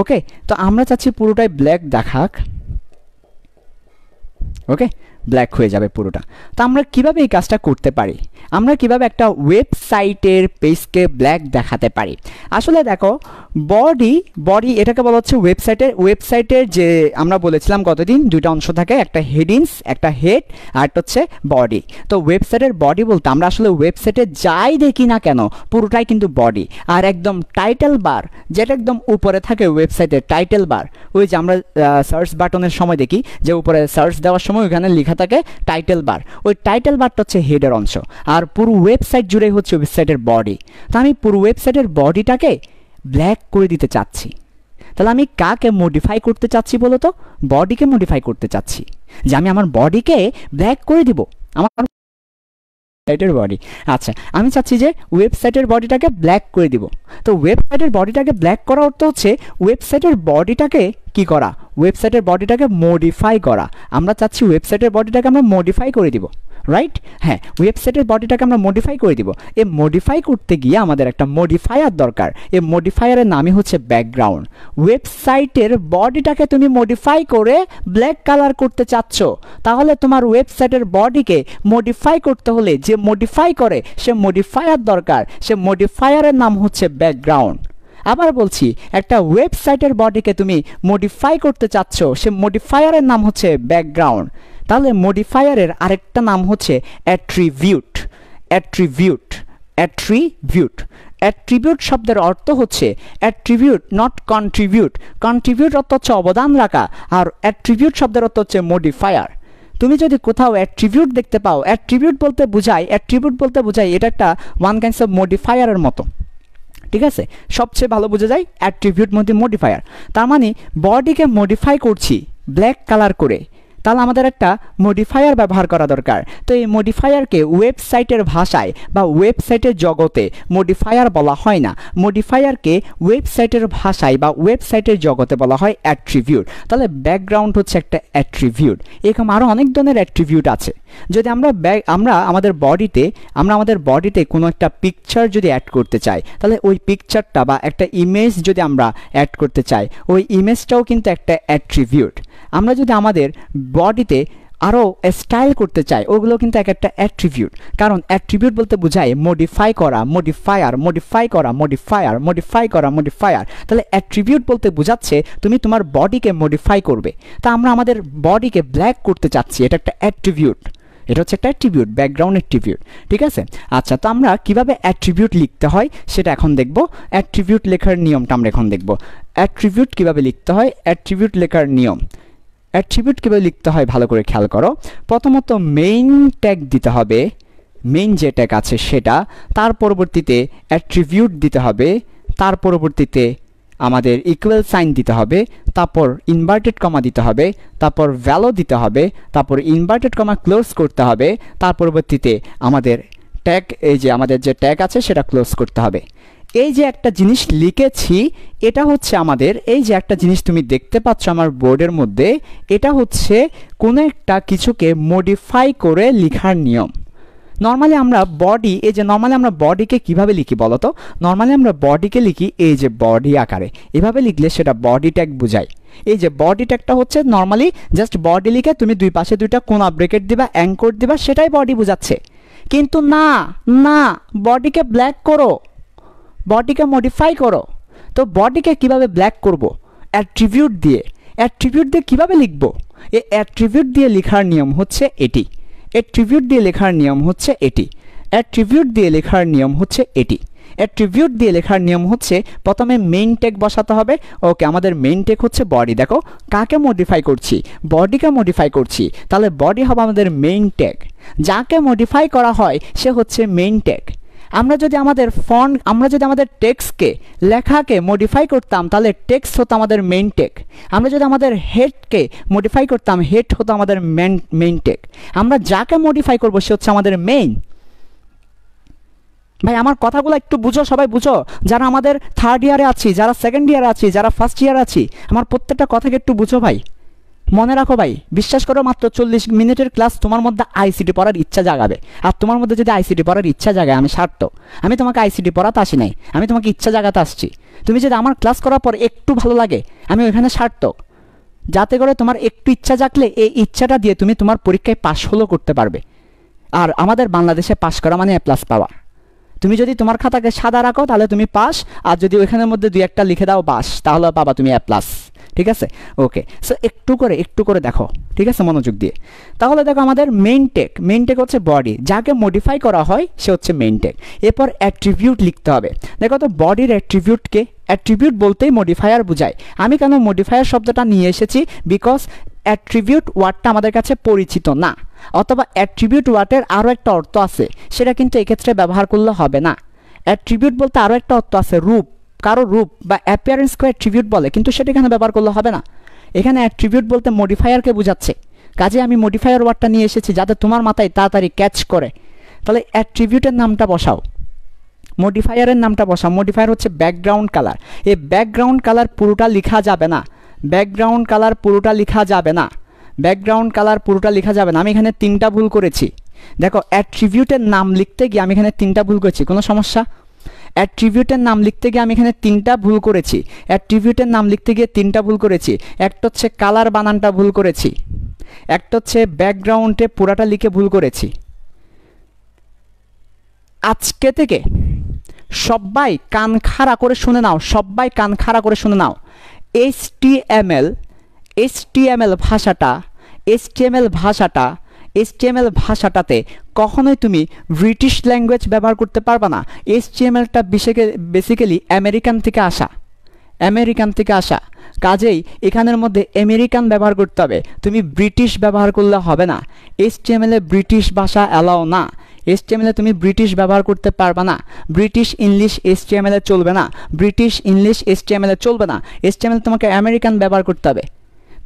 ওকে তো আমরা চাচ্ছি পুরোটাই ব্ল্যাক দেখাক ওকে ব্ল্যাক হয়ে যাবে পুরোটা তো আমরা কিভাবে এই কাজটা করতে পারি আমরা কিভাবে একটা ওয়েবসাইটের পেজকে ব্ল্যাক দেখাতে পারি আসলে দেখো বডি বডি এটাকে বলা হচ্ছে ওয়েবসাইটের ওয়েবসাইটের যে আমরা বলেছিলাম কতদিন দুইটা অংশ থাকে একটা হেডিংস একটা হেড আর একটা হচ্ছে বডি তো ওয়েবসাইটের বডি বলতে আমরা আসলে ওয়েবসাইটে যাই দেখি না কেন পুরোটাই কিন্তু বডি আর একদম টাইটেল বার যেটা একদম উপরে থাকে ওয়েবসাইটের টাইটেল বার ওই যে আমরা সার্চ বাটনের সময় দেখি যে উপরে সার্চ দেওয়ার সময় ওইখানে লেখা থাকে টাইটেল বার ওই টাইটেল বারটা হচ্ছে হেডের অংশ আর পুরো ওয়েবসাইট জুড়েই হচ্ছে ওয়েবসাইটের বডি তো আমি পুরো ওয়েবসাইটের বডিটাকে ব্ল্যাক করে দিতে চাচ্ছি তাহলে আমি কাকে মডিফাই করতে চাচ্ছি বলো তো বডিকে মডিফাই করতে চাচ্ছি যে আমি আমার বডিকে ব্ল্যাক করে দিব আমার ওয়েবসাইটের বডি আচ্ছা আমি চাচ্ছি যে ওয়েবসাইটের বডিটাকে ব্ল্যাক করে দিব তো ওয়েবসাইটের বডিটাকে ব্ল্যাক করা অর্থ হচ্ছে ওয়েবসাইটের বডিটাকে কি করা ওয়েবসাইটের বডিটাকে মডিফাই করা আমরা চাচ্ছি ওয়েবসাইটের বডিটাকে আমরা মডিফাই করে দিব রাইট হ্যাঁ ওয়েবসাইটের বডিটাকে আমরা মডিফাই করে দিব এ মডিফাই করতে গিয়ে আমাদের একটা মডিফায়ার দরকার এ মডিফায়ারের নামই হচ্ছে ব্যাকগ্রাউন্ড ওয়েবসাইটের বডিটাকে তুমি মডিফাই করে ব্ল্যাক কালার করতে চাচ্ছ তাহলে তোমার ওয়েবসাইটের বডিকে মডিফাই করতে হলে যে মডিফাই করে সে মডিফায়ার দরকার সে মডিফায়ারের নাম হচ্ছে ব্যাকগ্রাউন্ড আবার বলছি একটা ওয়েবসাইটের বডিকে তুমি মডিফাই করতে চাচ্ছ সে মডিফায়ারের নাম হচ্ছে ব্যাকগ্রাউন্ড তাহলে মডিফায়ারের আরেকটা নাম হচ্ছে অ্যাট্রিবিউট অ্যাট্রিবিউট অ্যাট্রিবিউট অ্যাট্রিবিউট শব্দের অর্থ হচ্ছে অ্যাট্রিবিউট নট কন্ট্রিবিউট কন্ট্রিবিউট অর্থ হচ্ছে অবদান রাখা আর অ্যাট্রিবিউট শব্দের অর্থ হচ্ছে মডিফায়ার তুমি যদি কোথাও অ্যাট্রিবিউট দেখতে পাও অ্যাট্রিবিউট বলতে বোঝায় অ্যাট্রিবিউট বলতে বোঝায় এটা একটা ওয়ান কাইন্ডস অফ মডিফায়ারের মতো ঠিক আছে সবচেয়ে ভালো বোঝা যায় অ্যাট্রিবিউট মধ্যে মডিফায়ার তার মানে বডিকে মডিফাই করছি ব্ল্যাক কালার করে তাহলে আমাদের একটা মডিফায়ার ব্যবহার করা দরকার তো এই মডিফায়ারকে ওয়েবসাইটের ভাষায় বা ওয়েবসাইটের জগতে মডিফায়ার বলা হয় না মডিফায়ারকে ওয়েবসাইটের ভাষায় বা ওয়েবসাইটের জগতে বলা হয় অ্যাট্রিবিউট তাহলে ব্যাকগ্রাউন্ড হচ্ছে একটা অ্যাট্রিভিউট এরকম আরও অনেক ধরনের অ্যাট্রিভিউট আছে যদি আমরা আমরা আমাদের বডিতে আমরা আমাদের বডিতে কোনো একটা পিকচার যদি অ্যাড করতে চাই তাহলে ওই পিকচারটা বা একটা ইমেজ যদি আমরা অ্যাড করতে চাই ওই ইমেজটাও কিন্তু একটা অ্যাট্রিবিউট আমরা যদি আমাদের বডিতে আরও স্টাইল করতে চাই ওগুলো কিন্তু এক একটা অ্যাট্রিবিউট কারণ অ্যাট্রিবিউট বলতে বোঝায় মডিফাই করা মডিফায়ার মডিফাই করা মডিফায়ার মডিফাই করা মডিফায়ার তাহলে অ্যাট্রিবিউট বলতে বোঝাচ্ছে তুমি তোমার বডিকে মডিফাই করবে তা আমরা আমাদের বডিকে ব্ল্যাক করতে চাচ্ছি এটা একটা অ্যাট্রিবিউট এটা হচ্ছে একটা অ্যাট্রিবিউট ব্যাকগ্রাউন্ড অ্যাট্রিবিউট ঠিক আছে আচ্ছা তো আমরা কিভাবে অ্যাট্রিবিউট লিখতে হয় সেটা এখন দেখব অ্যাট্রিবিউট লেখার নিয়মটা আমরা এখন দেখব অ্যাট্রিবিউট কিভাবে লিখতে হয় অ্যাট্রিবিউট লেখার নিয়ম অ্যাট্রিবিউট কীভাবে লিখতে হয় ভালো করে খেয়াল করো প্রথমত মেইন ট্যাগ দিতে হবে মেইন যে ট্যাগ আছে সেটা তার পরবর্তীতে অ্যাট্রিবিউট দিতে হবে তার পরবর্তীতে আমাদের ইকুয়াল সাইন দিতে হবে তারপর ইনভার্টেড কমা দিতে হবে তারপর ভ্যালো দিতে হবে তারপর ইনভার্টেড কমা ক্লোজ করতে হবে তার পরবর্তীতে আমাদের ট্যাগ এই যে আমাদের যে ট্যাগ আছে সেটা ক্লোজ করতে হবে এই যে একটা জিনিস লিখেছি এটা হচ্ছে আমাদের এই যে একটা জিনিস তুমি দেখতে পাচ্ছ আমার বোর্ডের মধ্যে এটা হচ্ছে কোনো একটা কিছুকে মডিফাই করে লিখার নিয়ম নর্মালি আমরা বডি এই যে নর্মালি আমরা বডিকে কিভাবে লিখি বলতো নর্মালি আমরা বডিকে লিখি এই যে বডি আকারে এভাবে লিখলে সেটা বডি ট্যাগ বোঝায় এই যে বডি ট্যাগটা হচ্ছে নর্মালি জাস্ট বডি লিখে তুমি দুই পাশে দুইটা কোনা ব্রেকেট দিবা অ্যাঙ্কর দিবা সেটাই বডি বোঝাচ্ছে কিন্তু না না বডিকে ব্ল্যাক করো বডিকে মডিফাই করো তো বডিকে কিভাবে ব্ল্যাক করব অ্যাট্রিবিউট দিয়ে অ্যাট্রিবিউট দিয়ে কিভাবে লিখব এই অ্যাট্রিবিউট দিয়ে লেখার নিয়ম হচ্ছে এটি অ্যাট্রিবিউট দিয়ে লেখার নিয়ম হচ্ছে এটি অ্যাট্রিবিউট দিয়ে লেখার নিয়ম হচ্ছে এটি অ্যাট্রিবিউট দিয়ে লেখার নিয়ম হচ্ছে প্রথমে মেইন টেক বসাতে হবে ওকে আমাদের মেইন টেক হচ্ছে বডি দেখো কাকে মডিফাই করছি বডিকে মডিফাই করছি তাহলে বডি হবে আমাদের মেইন টেক যাকে মডিফাই করা হয় সে হচ্ছে মেইন টেক আমরা যদি আমাদের ফন্ট আমরা যদি আমাদের টেক্সকে লেখাকে মডিফাই করতাম তাহলে টেক্স হতো আমাদের মেইন টেক আমরা যদি আমাদের হেডকে মডিফাই করতাম হেড হতো আমাদের মেন মেইন টেক আমরা যাকে মডিফাই করবো সে হচ্ছে আমাদের মেইন ভাই আমার কথাগুলো একটু বুঝো সবাই বুঝো যারা আমাদের থার্ড ইয়ারে আছি যারা সেকেন্ড ইয়ারে আছি যারা ফার্স্ট ইয়ারে আছি আমার প্রত্যেকটা কথাকে একটু বুঝো ভাই মনে রাখো ভাই বিশ্বাস করো মাত্র চল্লিশ মিনিটের ক্লাস তোমার মধ্যে আইসিটি পড়ার ইচ্ছা জাগাবে আর তোমার মধ্যে যদি আইসিটি পড়ার ইচ্ছা জাগায় আমি স্বার্থ আমি তোমাকে আইসিটি পড়াতে আসি নাই আমি তোমাকে ইচ্ছা জাগাতে আসছি তুমি যদি আমার ক্লাস করার পর একটু ভালো লাগে আমি ওইখানে স্বার্থ যাতে করে তোমার একটু ইচ্ছা জাগলে এই ইচ্ছাটা দিয়ে তুমি তোমার পরীক্ষায় পাশ হলো করতে পারবে আর আমাদের বাংলাদেশে পাশ করা মানে এ প্লাস পাওয়া তুমি যদি তোমার খাতাকে সাদা রাখো তাহলে তুমি পাস আর যদি ওইখানের মধ্যে দুই একটা লিখে দাও বাস তাহলে পাবা তুমি এ প্লাস ঠিক আছে ওকে সো একটু করে একটু করে দেখো ঠিক আছে মনোযোগ দিয়ে তাহলে দেখো আমাদের মেইন টেক মেইন টেক হচ্ছে বডি যাকে মডিফাই করা হয় সে হচ্ছে মেইন টেক এরপর অ্যাট্রিবিউট লিখতে হবে দেখো তো বডির অ্যাট্রিবিউটকে অ্যাট্রিবিউট বলতেই মডিফায়ার বোঝায় আমি কেন মডিফায়ার শব্দটা নিয়ে এসেছি বিকজ অ্যাট্রিবিউট ওয়ার্ডটা আমাদের কাছে পরিচিত না অথবা অ্যাট্রিবিউট ওয়ার্ডের আরও একটা অর্থ আছে সেটা কিন্তু এক্ষেত্রে ব্যবহার করলে হবে না অ্যাট্রিবিউট বলতে আরও একটা অর্থ আছে রূপ কারো রূপ বা অ্যাপিয়ারেন্সকে অ্যাট্রিবিউট বলে কিন্তু সেটা এখানে ব্যবহার করলে হবে না এখানে অ্যাট্রিবিউট বলতে মডিফায়ারকে বোঝাচ্ছে কাজে আমি মডিফায়ার ওয়ার্ডটা নিয়ে এসেছি যাতে তোমার মাথায় তাড়াতাড়ি ক্যাচ করে তাহলে অ্যাট্রিবিউটের নামটা বসাও মডিফায়ারের নামটা বসাও মডিফায়ার হচ্ছে ব্যাকগ্রাউন্ড কালার এই ব্যাকগ্রাউন্ড কালার পুরোটা লেখা যাবে না ব্যাকগ্রাউন্ড কালার পুরোটা লেখা যাবে না ব্যাকগ্রাউন্ড কালার পুরোটা লেখা যাবে না আমি এখানে তিনটা ভুল করেছি দেখো অ্যাট্রিবিউটের নাম লিখতে গিয়ে আমি এখানে তিনটা ভুল করেছি কোনো সমস্যা অ্যাট্রিবিউটের নাম লিখতে গিয়ে আমি এখানে তিনটা ভুল করেছি অ্যাট্রিবিউটের নাম লিখতে গিয়ে তিনটা ভুল করেছি একটা হচ্ছে কালার বানানটা ভুল করেছি একটা হচ্ছে ব্যাকগ্রাউন্ডে পুরাটা লিখে ভুল করেছি আজকে থেকে সবাই কান খাড়া করে শুনে নাও সবাই কান খাড়া করে শুনে নাও H T M L H T M L ভাষাটা এইচ টি এম এল ভাষাটা এইচটিএমএল ভাষাটাতে কখনোই তুমি ব্রিটিশ ল্যাঙ্গুয়েজ ব্যবহার করতে পারবা না এইচটিএমএলটা বেসিক্যালি আমেরিকান থেকে আসা আমেরিকান থেকে আসা কাজেই এখানের মধ্যে আমেরিকান ব্যবহার করতে হবে তুমি ব্রিটিশ ব্যবহার করলে হবে না এইচটিএমএলে ব্রিটিশ ভাষা অ্যালাও না এসটিএমএলে তুমি ব্রিটিশ ব্যবহার করতে পারবে না ব্রিটিশ ইংলিশ এসটিএমএলে চলবে না ব্রিটিশ ইংলিশ এসটিএমএলে চলবে না এসটিএমএল তোমাকে আমেরিকান ব্যবহার করতে হবে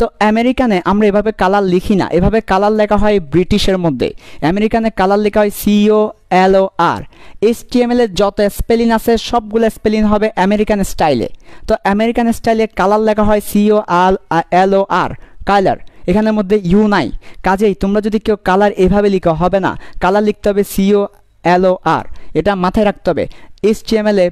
তো আমেরিকানে আমরা এভাবে কালার লিখি না এভাবে কালার লেখা হয় ব্রিটিশের মধ্যে আমেরিকানে কালার লেখা হয় C O L O R S T M এলের যত স্পেলিং আছে সবগুলো স্পেলিং হবে আমেরিকান স্টাইলে তো আমেরিকান স্টাইলে কালার লেখা হয় সিও আল এল ও আর কালার এখানের মধ্যে ইউ নাই কাজেই তোমরা যদি কেউ কালার এভাবে লিখো হবে না কালার লিখতে হবে সিও এল ও আর এটা মাথায় রাখতে হবে এস টি এম এলে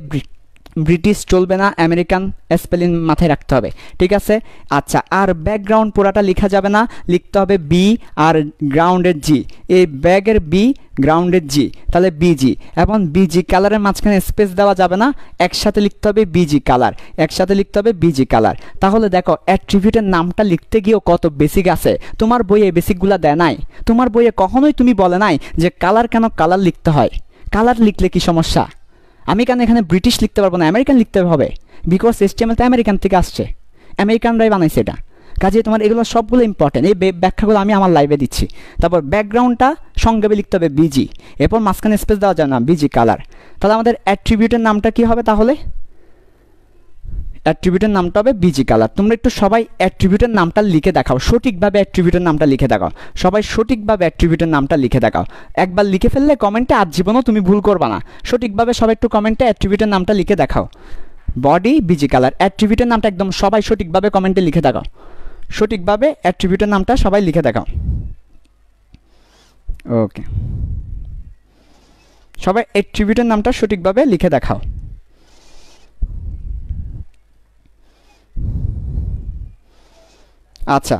ব্রিটিশ চলবে না আমেরিকান স্পেলিং মাথায় রাখতে হবে ঠিক আছে আচ্ছা আর ব্যাকগ্রাউন্ড পুরাটা লেখা যাবে না লিখতে হবে বি আর গ্রাউন্ডের জি এই ব্যাগের বি গ্রাউন্ডের জি তাহলে বিজি এবং বিজি কালারের মাঝখানে স্পেস দেওয়া যাবে না একসাথে লিখতে হবে বিজি কালার একসাথে লিখতে হবে বিজি কালার তাহলে দেখো অ্যাট্রিবিউটের নামটা লিখতে গিয়েও কত বেসিক আছে তোমার বইয়ে বেসিকগুলো দেয় নাই তোমার বইয়ে কখনোই তুমি বলে নাই যে কালার কেন কালার লিখতে হয় কালার লিখলে কি সমস্যা আমি কেন এখানে ব্রিটিশ লিখতে পারবো না আমেরিকান লিখতে হবে বিকজ এসটিএমএল তো আমেরিকান থেকে আসছে আমেরিকানরাই বানাইছে এটা কাজে তোমার এগুলো সবগুলো ইম্পর্টেন্ট এই ব্যাখ্যাগুলো আমি আমার লাইভে দিচ্ছি তারপর ব্যাকগ্রাউন্ডটা সংক্ষেপে লিখতে হবে বিজি এরপর মাঝখানে স্পেস দেওয়া যায় না বিজি কালার তাহলে আমাদের অ্যাট্রিবিউটের নামটা কি হবে তাহলে অ্যাট্রিবিউটের নামটা হবে বিজি কালার তোমরা একটু সবাই অ্যাট্রিবিউটের নামটা লিখে দেখাও সঠিকভাবে অ্যাট্রিবিউটের নামটা লিখে দেখাও সবাই সঠিকভাবে অ্যাট্রিবিউটের নামটা লিখে দেখাও একবার লিখে ফেললে কমেন্টে আজ জীবনও তুমি ভুল করবে না সঠিকভাবে সবাই একটু কমেন্টে অ্যাট্রিবিউটের নামটা লিখে দেখাও বডি বিজি কালার অ্যাট্রিবিউটের নামটা একদম সবাই সঠিকভাবে কমেন্টে লিখে দেখাও সঠিকভাবে অ্যাট্রিবিউটের নামটা সবাই লিখে দেখাও ওকে সবাই অ্যাট্রিবিউটের নামটা সঠিকভাবে লিখে দেখাও আচ্ছা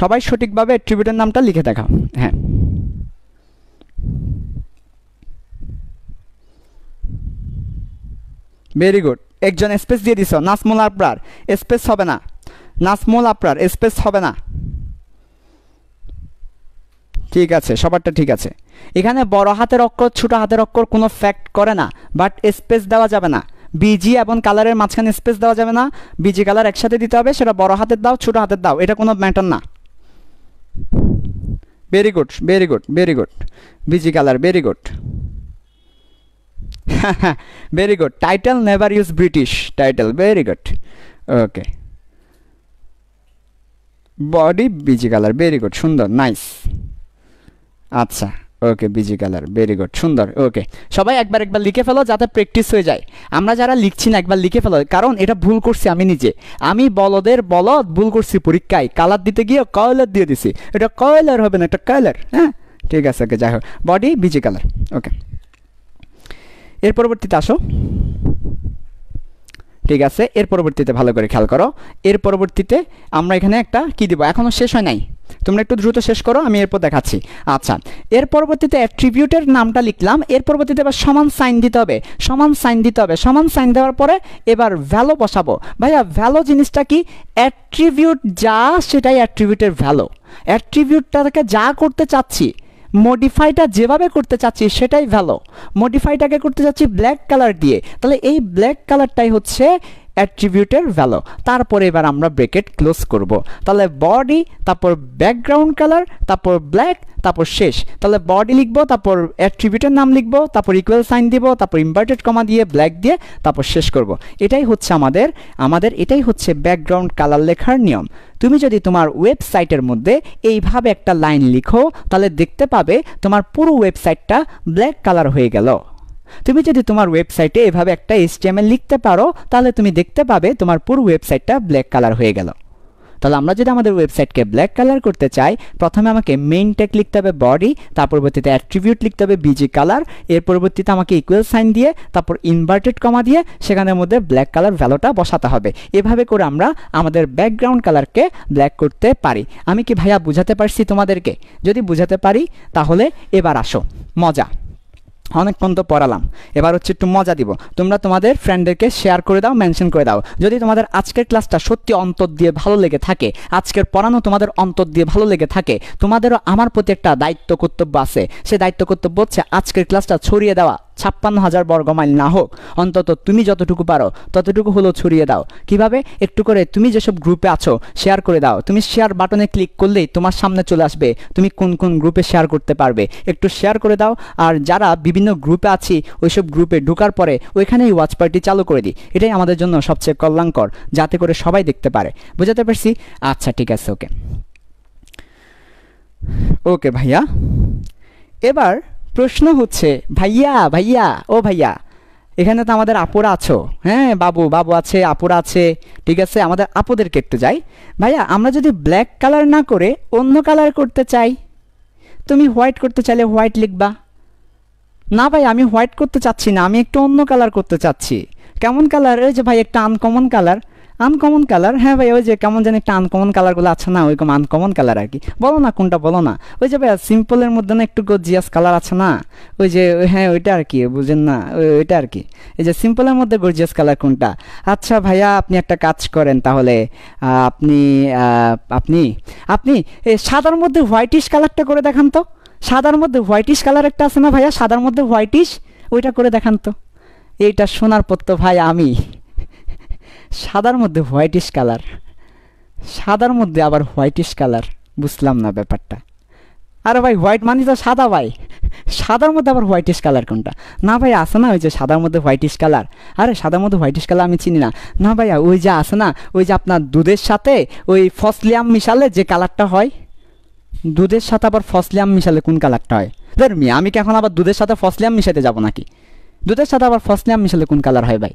সবাই সঠিকভাবে অ্যাট্রিবিউটের নামটা লিখে দেখা হ্যাঁ ভেরি গুড একজন স্পেস দিয়ে দিছ নাসমুল আপনার স্পেস হবে না নাসমুল আপনার স্পেস হবে না ঠিক আছে সবারটা ঠিক আছে এখানে বড় হাতের অক্ষর ছোট হাতের অক্ষর কোনো ফ্যাক্ট করে না বাট স্পেস দেওয়া যাবে না বিজি এবং কালারের মাঝখানে স্পেস দেওয়া যাবে না বিজি কালার একসাথে দিতে হবে সেটা বড় হাতের দাও ছোট হাতের দাও এটা কোনো ম্যাটার না very good very good very good B G colour very good very good title never use British title very good okay body B G colour very good সুন্দর নাইস আচ্ছা okay B G colour very good সুন্দর okay সবাই একবার একবার লিখে ফেলো যাতে practice হয়ে যায় আমরা যারা লিখছি না একবার লিখে ফেলো কারণ এটা ভুল করছি আমি নিজে আমি বলদের বলদ ভুল করছি পরীক্ষায় কালার দিতে গিয়ে কয়লার দিয়ে দিছি এটা কয়লার হবে না এটা কয়লার হ্যাঁ ঠিক আছে ওকে যাই হোক বডি বিজি কালার ওকে এর পরবর্তীতে আসো ঠিক আছে এর পরবর্তীতে ভালো করে খেয়াল করো এর পরবর্তীতে আমরা এখানে একটা কি দিব এখনও শেষ হয় নাই তোমরা একটু দ্রুত শেষ করো আমি এরপর দেখাচ্ছি আচ্ছা এর পরবর্তীতে অ্যাট্রিবিউটের নামটা লিখলাম এর পরবর্তীতে এবার সমান সাইন দিতে হবে সমান সাইন দিতে হবে সমান সাইন দেওয়ার পরে এবার ভ্যালো বসাবো ভাইয়া ভ্যালো জিনিসটা কি অ্যাট্রিবিউট যা সেটাই অ্যাট্রিবিউটের ভ্যালো অ্যাট্রিবিউটটাকে যা করতে চাচ্ছি মডিফাইটা যেভাবে করতে চাচ্ছি সেটাই ভ্যালো মডিফাইটাকে করতে চাচ্ছি ব্ল্যাক কালার দিয়ে তাহলে এই ব্ল্যাক কালারটাই হচ্ছে অ্যাট্রিবিউটের ভ্যালু তারপরে এবার আমরা ব্রেকেট ক্লোজ করব তাহলে বডি তারপর ব্যাকগ্রাউন্ড কালার তারপর ব্ল্যাক তারপর শেষ তাহলে বডি লিখবো তারপর অ্যাট্রিবিউটের নাম লিখবো তারপর ইকুয়াল সাইন দিব তারপর ইনভার্টেড কমা দিয়ে ব্ল্যাক দিয়ে তারপর শেষ করব এটাই হচ্ছে আমাদের আমাদের এটাই হচ্ছে ব্যাকগ্রাউন্ড কালার লেখার নিয়ম তুমি যদি তোমার ওয়েবসাইটের মধ্যে এইভাবে একটা লাইন লিখো তাহলে দেখতে পাবে তোমার পুরো ওয়েবসাইটটা ব্ল্যাক কালার হয়ে গেল তুমি যদি তোমার ওয়েবসাইটে এভাবে একটা এইচটিএমএল লিখতে পারো তাহলে তুমি দেখতে পাবে তোমার পুরো ওয়েবসাইটটা ব্ল্যাক কালার হয়ে গেল তাহলে আমরা যদি আমাদের ওয়েবসাইটকে ব্ল্যাক কালার করতে চাই প্রথমে আমাকে মেইন ট্যাগ লিখতে হবে বডি তার পরবর্তীতে অ্যাট্রিবিউট লিখতে হবে বিজি কালার এর পরবর্তীতে আমাকে ইকুয়াল সাইন দিয়ে তারপর ইনভার্টেড কমা দিয়ে সেখানের মধ্যে ব্ল্যাক কালার ভ্যালুটা বসাতে হবে এভাবে করে আমরা আমাদের ব্যাকগ্রাউন্ড কালারকে ব্ল্যাক করতে পারি আমি কি ভাইয়া বুঝাতে পারছি তোমাদেরকে যদি বুঝাতে পারি তাহলে এবার আসো মজা অনেকক্ষণ তো পড়ালাম এবার হচ্ছে একটু মজা দিব তোমরা তোমাদের ফ্রেন্ডদেরকে শেয়ার করে দাও মেনশন করে দাও যদি তোমাদের আজকের ক্লাসটা সত্যি অন্তর দিয়ে ভালো লেগে থাকে আজকের পড়ানো তোমাদের অন্তর দিয়ে ভালো লেগে থাকে তোমাদেরও আমার প্রতি একটা দায়িত্ব কর্তব্য আছে সে দায়িত্ব কর্তব্য হচ্ছে আজকের ক্লাসটা ছড়িয়ে দেওয়া ছাপ্পান্ন হাজার বর্গ মাইল না হোক অন্তত তুমি যতটুকু পারো ততটুকু হলো ছড়িয়ে দাও কিভাবে একটু করে তুমি যেসব গ্রুপে আছো শেয়ার করে দাও তুমি শেয়ার বাটনে ক্লিক করলেই তোমার সামনে চলে আসবে তুমি কোন কোন গ্রুপে শেয়ার করতে পারবে একটু শেয়ার করে দাও আর যারা বিভিন্ন গ্রুপে আছি ওইসব গ্রুপে ঢুকার পরে ওইখানেই ওয়াচ পার্টি চালু করে দিই এটাই আমাদের জন্য সবচেয়ে কল্যাণকর যাতে করে সবাই দেখতে পারে বুঝাতে পারছি আচ্ছা ঠিক আছে ওকে ওকে ভাইয়া এবার প্রশ্ন হচ্ছে ভাইয়া ভাইয়া ও ভাইয়া এখানে তো আমাদের আপুরা আছো হ্যাঁ বাবু বাবু আছে আপুরা আছে ঠিক আছে আমাদের আপুদেরকে একটু যাই ভাইয়া আমরা যদি ব্ল্যাক কালার না করে অন্য কালার করতে চাই তুমি হোয়াইট করতে চাইলে হোয়াইট লিখবা না ভাই আমি হোয়াইট করতে চাচ্ছি না আমি একটু অন্য কালার করতে চাচ্ছি কেমন কালার ওই যে ভাই একটা আনকমন কালার আনকমন কালার হ্যাঁ ভাই ওই যে কেমন জানি একটা আনকমন কালারগুলো আছে না ওইরকম আনকমন কালার আর কি বলো না কোনটা বলো না ওই যে ভাই সিম্পলের মধ্যে না একটু গর্জিয়াস কালার আছে না ওই যে হ্যাঁ ওইটা আর কি বুঝেন না ওইটা আর কি এই যে সিম্পলের মধ্যে গর্জিয়াস কালার কোনটা আচ্ছা ভাইয়া আপনি একটা কাজ করেন তাহলে আপনি আপনি আপনি সাদার মধ্যে হোয়াইটিশ কালারটা করে দেখান তো সাদার মধ্যে হোয়াইটিশ কালার একটা আছে না ভাইয়া সাদার মধ্যে হোয়াইটিশ ওইটা করে দেখান তো এইটা শোনার পর তো ভাই আমি সাদার মধ্যে হোয়াইটিশ কালার সাদার মধ্যে আবার হোয়াইটিশ কালার বুঝলাম না ব্যাপারটা আরে ভাই হোয়াইট মানে তো সাদা ভাই সাদার মধ্যে আবার হোয়াইটিশ কালার কোনটা না ভাই আসে না ওই যে সাদার মধ্যে হোয়াইটিশ কালার আরে সাদার মধ্যে হোয়াইটিশ কালার আমি চিনি না না ভাই ওই যে আসে না ওই যে আপনার দুধের সাথে ওই ফসলিয়াম মিশালে যে কালারটা হয় দুধের সাথে আবার ফসলিয়াম মিশালে কোন কালারটা হয় ধর মি আমি কি এখন আবার দুধের সাথে ফসলিয়াম মিশাতে যাব নাকি দুধের সাথে আবার ফসলিয়াম মিশালে কোন কালার হয় ভাই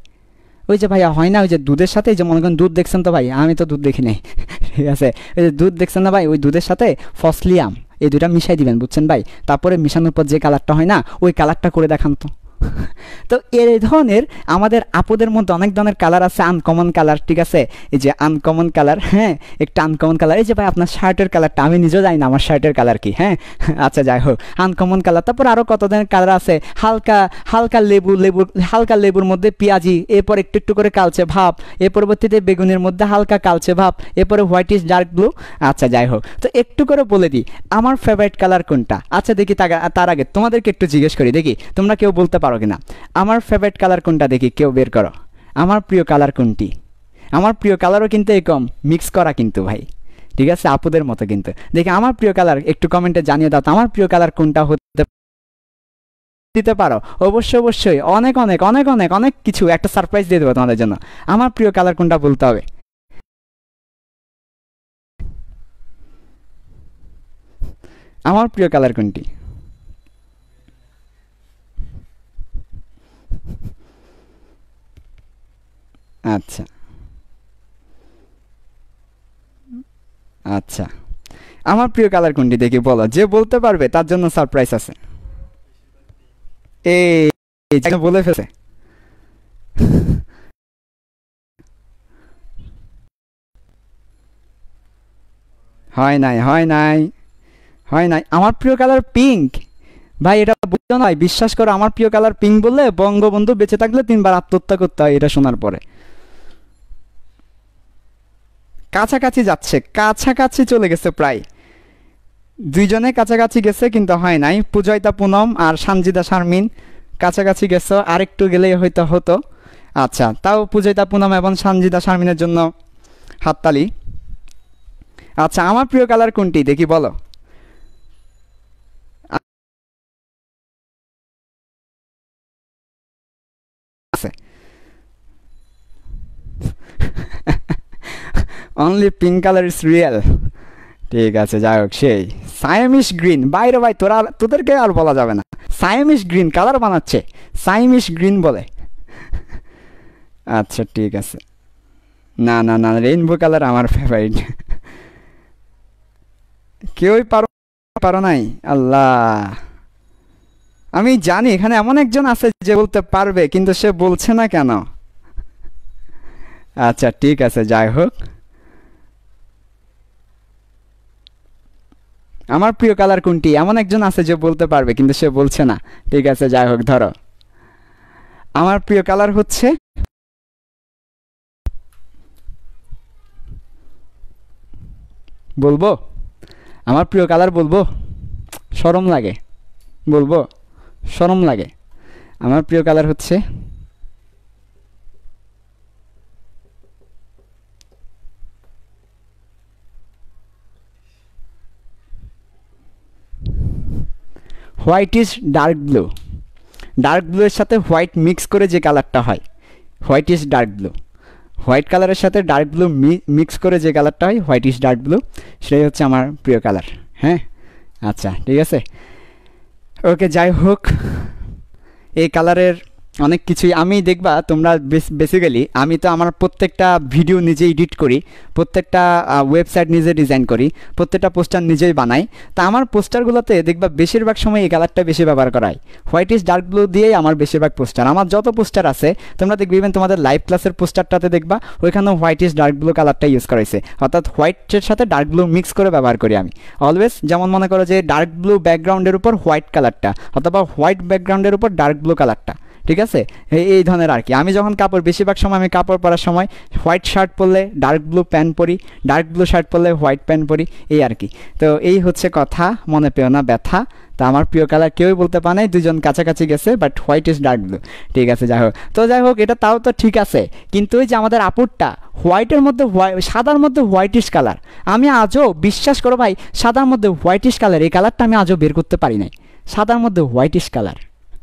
ওই যে ভাইয়া হয় না ওই যে দুধের সাথে যে মনে করেন দুধ দেখছেন তো ভাই আমি তো দুধ দেখি নাই ঠিক আছে ওই যে দুধ দেখছেন না ভাই ওই দুধের সাথে ফসলিয়াম এই দুটা মিশাই দিবেন বুঝছেন ভাই তারপরে মিশানোর পর যে কালারটা হয় না ওই কালারটা করে দেখান তো তো এই ধরনের আমাদের আপুদের মধ্যে অনেক ধরনের কালার আছে আনকমন কালার ঠিক আছে এই যে আনকমন কালার হ্যাঁ একটা আনকমন কালার এই যে ভাই আপনার শার্টের কালারটা আমি নিজেও জানি না আমার শার্টের কালার কি হ্যাঁ আচ্ছা যাই হোক আনকমন কালার তারপর আরও কত ধরনের কালার আছে হালকা হালকা লেবু লেবু হালকা লেবুর মধ্যে পেঁয়াজি এরপর একটু একটু করে কালচে ভাব এর পরবর্তীতে বেগুনের মধ্যে হালকা কালচে ভাব এরপরে হোয়াইট ইস ডার্ক ব্লু আচ্ছা যাই হোক তো একটু করে বলে দিই আমার ফেভারিট কালার কোনটা আচ্ছা দেখি তার আগে তোমাদেরকে একটু জিজ্ঞেস করি দেখি তোমরা কেউ বলতে পারো পারো কিনা আমার ফেভারিট কালার কোনটা দেখি কেউ বের করো আমার প্রিয় কালার কোনটি আমার প্রিয় কালারও কিন্তু এরকম মিক্স করা কিন্তু ভাই ঠিক আছে আপুদের মতো কিন্তু দেখি আমার প্রিয় কালার একটু কমেন্টে জানিয়ে দাও তো আমার প্রিয় কালার কোনটা হতে দিতে পারো অবশ্যই অবশ্যই অনেক অনেক অনেক অনেক অনেক কিছু একটা সারপ্রাইজ দিয়ে দেবো তোমাদের জন্য আমার প্রিয় কালার কোনটা বলতে হবে আমার প্রিয় কালার কোনটি আচ্ছা আচ্ছা আমার প্রিয় কালার কোনটি দেখি বলো যে বলতে পারবে তার জন্য সারপ্রাইজ আছে বলে ফেলছে হয় নাই হয় নাই হয় নাই আমার প্রিয় কালার পিঙ্ক ভাই এটা বুঝতে নয় বিশ্বাস করো আমার প্রিয় কালার পিঙ্ক বললে বঙ্গবন্ধু বেঁচে থাকলে তিনবার আত্মহত্যা করতে হয় এটা শোনার পরে কাছাকাছি যাচ্ছে কাছাকাছি চলে গেছে প্রায় দুইজনে কাছাকাছি গেছে কিন্তু হয় নাই পূজয়তা পুনম আর সানজিদা শারমিন কাছাকাছি গেছো আরেকটু গেলেই হয়তো হতো আচ্ছা তাও পূজয়তা পুনম এবং সানজিদা শারমিনের জন্য হাততালি আচ্ছা আমার প্রিয় কালার কোনটি দেখি বলো only pink colour is real ঠিক আছে যাই হোক সেই সাইমিশ গ্রিন বাইরে ভাই তোরা তোদেরকে আর বলা যাবে না সাইমিশ গ্রিন কালার বানাচ্ছে সাইমিশ গ্রিন বলে আচ্ছা ঠিক আছে না না না রেইনবো কালার আমার ফেভারিট কেউই পারো পারো নাই আল্লাহ আমি জানি এখানে এমন একজন আছে যে বলতে পারবে কিন্তু সে বলছে না কেন আচ্ছা ঠিক আছে যাই হোক আমার প্রিয় কালার কোনটি এমন একজন আছে যে বলতে পারবে কিন্তু সে বলছে না ঠিক আছে যাই হোক ধরো আমার প্রিয় কালার হচ্ছে বলবো আমার প্রিয় কালার বলবো সরম লাগে বলবো সরম লাগে আমার প্রিয় কালার হচ্ছে white is dark blue dark ব্লুয়ের সাথে হোয়াইট মিক্স করে যে কালারটা হয় white is dark blue white কালারের সাথে ডার্ক ব্লু মিক্স করে যে কালারটা হয় হোয়াইট ইজ ডার্ক ব্লু সেটাই হচ্ছে আমার প্রিয় কালার হ্যাঁ আচ্ছা ঠিক আছে ওকে যাই হোক এই কালারের অনেক কিছুই আমি দেখবা তোমরা বেসিক্যালি আমি তো আমার প্রত্যেকটা ভিডিও নিজে এডিট করি প্রত্যেকটা ওয়েবসাইট নিজে ডিজাইন করি প্রত্যেকটা পোস্টার নিজেই বানাই তা আমার পোস্টারগুলোতে দেখবা বেশিরভাগ সময় এই কালারটা বেশি ব্যবহার করাই হোয়াইট ইস ডার্ক ব্লু দিয়েই আমার বেশিরভাগ পোস্টার আমার যত পোস্টার আছে তোমরা দেখবে ইভেন তোমাদের লাইভ ক্লাসের পোস্টারটাতে দেখবা ওইখানেও হোয়াইট ইস ডার্ক ব্লু কালারটা ইউজ করা হয়েছে অর্থাৎ হোয়াইটের সাথে ডার্ক ব্লু মিক্স করে ব্যবহার করি আমি অলওয়েজ যেমন মনে করো যে ডার্ক ব্লু ব্যাকগ্রাউন্ডের উপর হোয়াইট কালারটা অথবা হোয়াইট ব্যাকগ্রাউন্ডের উপর ডার্ক ব্লু কালারটা ঠিক আছে এই ধরনের আর কি আমি যখন কাপড় বেশিরভাগ সময় আমি কাপড় পরার সময় হোয়াইট শার্ট পরলে ডার্ক ব্লু প্যান্ট পরি ডার্ক ব্লু শার্ট পরলে হোয়াইট প্যান্ট পরি এই আর কি তো এই হচ্ছে কথা মনে পেও না ব্যথা তা আমার প্রিয় কালার কেউই বলতে পারে নাই দুজন কাছাকাছি গেছে but white is dark blue ঠিক আছে যাই হোক তো যাই হোক এটা তাও তো ঠিক আছে কিন্তু ওই যে আমাদের আপুরটা হোয়াইটের মধ্যে সাদার মধ্যে হোয়াইটিশ কালার আমি আজও বিশ্বাস করো ভাই সাদার মধ্যে হোয়াইটিশ কালার এই কালারটা আমি আজও বের করতে পারি নাই সাদার মধ্যে হোয়াইটিশ কালার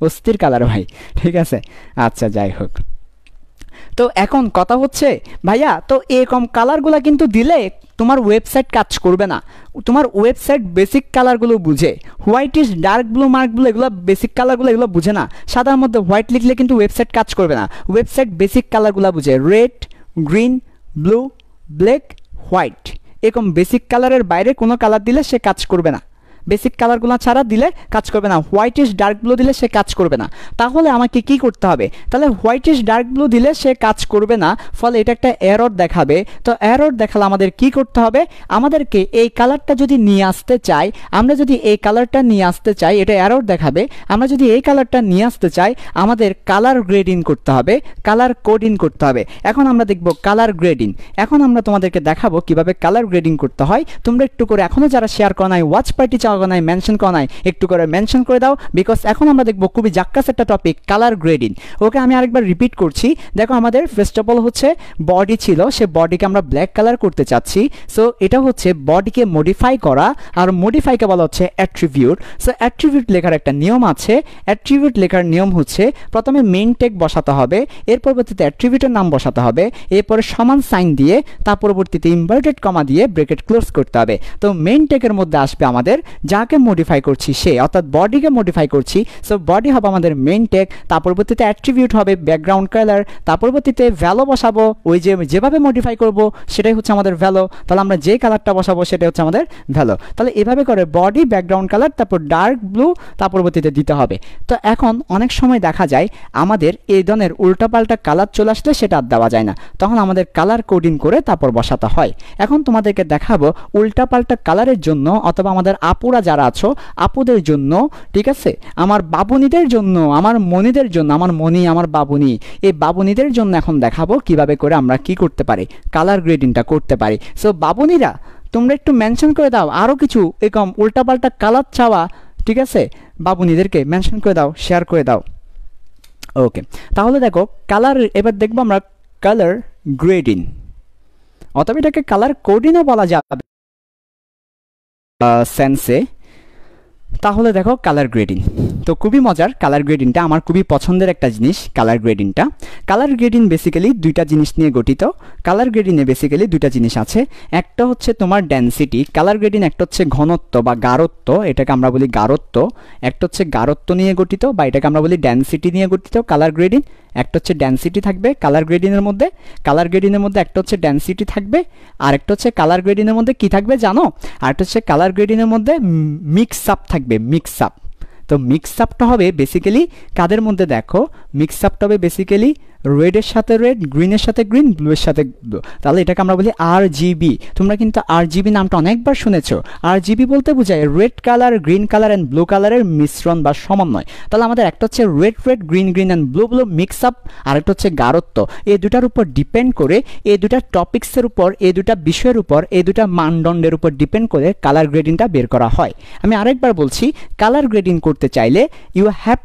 অস্থির কালার ভাই ঠিক আছে আচ্ছা যাই হোক তো এখন কথা হচ্ছে ভাইয়া তো এরকম কালারগুলো কিন্তু দিলে তোমার ওয়েবসাইট কাজ করবে না তোমার ওয়েবসাইট বেসিক কালারগুলো বুঝে হোয়াইট ইস ডার্ক ব্লু মার্কগুলো এগুলো বেসিক কালারগুলো এগুলো বুঝে না সাদার মধ্যে হোয়াইট লিখলে কিন্তু ওয়েবসাইট কাজ করবে না ওয়েবসাইট বেসিক কালারগুলো বুঝে red green blue black white এরকম বেসিক কালারের বাইরে কোনো কালার দিলে সে কাজ করবে না বেসিক কালারগুলো ছাড়া দিলে কাজ করবে না হোয়াইটিশ ডার্ক ব্লু দিলে সে কাজ করবে না তাহলে আমাকে কি করতে হবে তাহলে হোয়াইটিশ ডার্ক ব্লু দিলে সে কাজ করবে না ফলে এটা একটা এরর দেখাবে তো এরর দেখালে আমাদের কি করতে হবে আমাদেরকে এই কালারটা যদি নিয়ে আসতে চাই আমরা যদি এই কালারটা নিয়ে আসতে চাই এটা এরর দেখাবে আমরা যদি এই কালারটা নিয়ে আসতে চাই আমাদের কালার গ্রেডিং করতে হবে কালার কোডিং করতে হবে এখন আমরা দেখব কালার গ্রেডিং এখন আমরা তোমাদেরকে দেখাবো কিভাবে কালার গ্রেডিং করতে হয় তোমরা একটু করে এখনও যারা শেয়ার করো নাই ওয়াচ পার্টি চাও করা নাই মেনশন করা নাই একটু করে মেনশন করে দাও বিকজ এখন আমরা দেখবো খুবই জাক্কাস একটা টপিক কালার গ্রেডিং ওকে আমি আরেকবার রিপিট করছি দেখো আমাদের ফার্স্ট অফ অল হচ্ছে বডি ছিল সে বডিকে আমরা ব্ল্যাক কালার করতে চাচ্ছি সো এটা হচ্ছে বডিকে মডিফাই করা আর মডিফাইকে বলা হচ্ছে অ্যাট্রিবিউট সো অ্যাট্রিবিউট লেখার একটা নিয়ম আছে অ্যাট্রিবিউট লেখার নিয়ম হচ্ছে প্রথমে মেন টেক বসাতে হবে এর পরবর্তীতে অ্যাট্রিবিউটের নাম বসাতে হবে এরপরে সমান সাইন দিয়ে তার পরবর্তীতে ইনভার্টেড কমা দিয়ে ব্রেকেট ক্লোজ করতে হবে তো মেন টেকের মধ্যে আসবে আমাদের যাকে মডিফাই করছি সে অর্থাৎ বডিকে মডিফাই করছি সো বডি হবে আমাদের মেন টেক তার পরবর্তীতে অ্যাট্রিবিউট হবে ব্যাকগ্রাউন্ড কালার তার পরবর্তীতে ভ্যালো বসাবো ওই যে যেভাবে মডিফাই করব সেটাই হচ্ছে আমাদের ভ্যালো তাহলে আমরা যে কালারটা বসাবো সেটা হচ্ছে আমাদের ভ্যালো তাহলে এভাবে করে বডি ব্যাকগ্রাউন্ড কালার তারপর ডার্ক ব্লু তার পরবর্তীতে দিতে হবে তো এখন অনেক সময় দেখা যায় আমাদের এই ধরনের উল্টাপাল্টা কালার চলে আসলে সেটা আর দেওয়া যায় না তখন আমাদের কালার কোডিং করে তারপর বসাতে হয় এখন তোমাদেরকে দেখাবো উল্টাপাল্টা কালারের জন্য অথবা আমাদের আপুরা তোমরা যারা আছো আপুদের জন্য ঠিক আছে আমার বাবুনিদের জন্য আমার মনিদের জন্য আমার মনি আমার বাবুনি এই বাবুনিদের জন্য এখন দেখাবো কিভাবে করে আমরা কি করতে পারি কালার গ্রেডিংটা করতে পারি সো বাবুনিরা তোমরা একটু মেনশন করে দাও আরও কিছু এরকম উল্টাপাল্টা কালার চাওয়া ঠিক আছে বাবুনিদেরকে মেনশন করে দাও শেয়ার করে দাও ওকে তাহলে দেখো কালার এবার দেখবো আমরা কালার গ্রেডিং অথবা এটাকে কালার কোডিনও বলা যাবে সেন্সে তাহলে দেখো কালার গ্রেডিং তো খুবই মজার কালার গ্রেডিংটা আমার খুবই পছন্দের একটা জিনিস কালার গ্রেডিংটা কালার গ্রেডিং বেসিক্যালি দুইটা জিনিস নিয়ে গঠিত কালার গ্রেডিংয়ে বেসিক্যালি দুইটা জিনিস আছে একটা হচ্ছে তোমার ডেন্সিটি কালার গ্রেডিং একটা হচ্ছে ঘনত্ব বা গাঢ়ত্ব এটাকে আমরা বলি গাঢ়ত্ব একটা হচ্ছে গাঢ়ত্ব নিয়ে গঠিত বা এটাকে আমরা বলি ডেন্সিটি নিয়ে গঠিত কালার গ্রেডিং একটা হচ্ছে ডেন্সিটি থাকবে কালার গ্রেডিংয়ের মধ্যে কালার গ্রেডিংয়ের মধ্যে একটা হচ্ছে ডেন্সিটি থাকবে আর একটা হচ্ছে কালার গ্রেডিংয়ের মধ্যে কি থাকবে জানো আর একটা হচ্ছে কালার গ্রেডিংয়ের মধ্যে মিক্স আপ থাকবে মিক্স আপ তো মিক্স আপটা হবে বেসিক্যালি কাদের মধ্যে দেখো মিক্স আপটা হবে বেসিক্যালি রেডের সাথে রেড গ্রিনের সাথে গ্রিন ব্লুয়ের সাথে ব্লু তাহলে এটাকে আমরা বলি আর জিবি তোমরা কিন্তু আর জিবি নামটা অনেকবার শুনেছ আর জিবি বলতে বোঝায় red colour green colour and blue কালারের মিশ্রণ বা সমন্বয় তাহলে আমাদের একটা হচ্ছে red red green green and blue blue mix up আরেকটা হচ্ছে গারত্ব এই দুটার উপর ডিপেন্ড করে এ দুটা টপিক্সের উপর এ দুটা বিষয়ের উপর এই দুটা মানদণ্ডের উপর ডিপেন্ড করে কালার গ্রেডিংটা বের করা হয় আমি আরেকবার বলছি কালার গ্রেডিং করতে চাইলে you have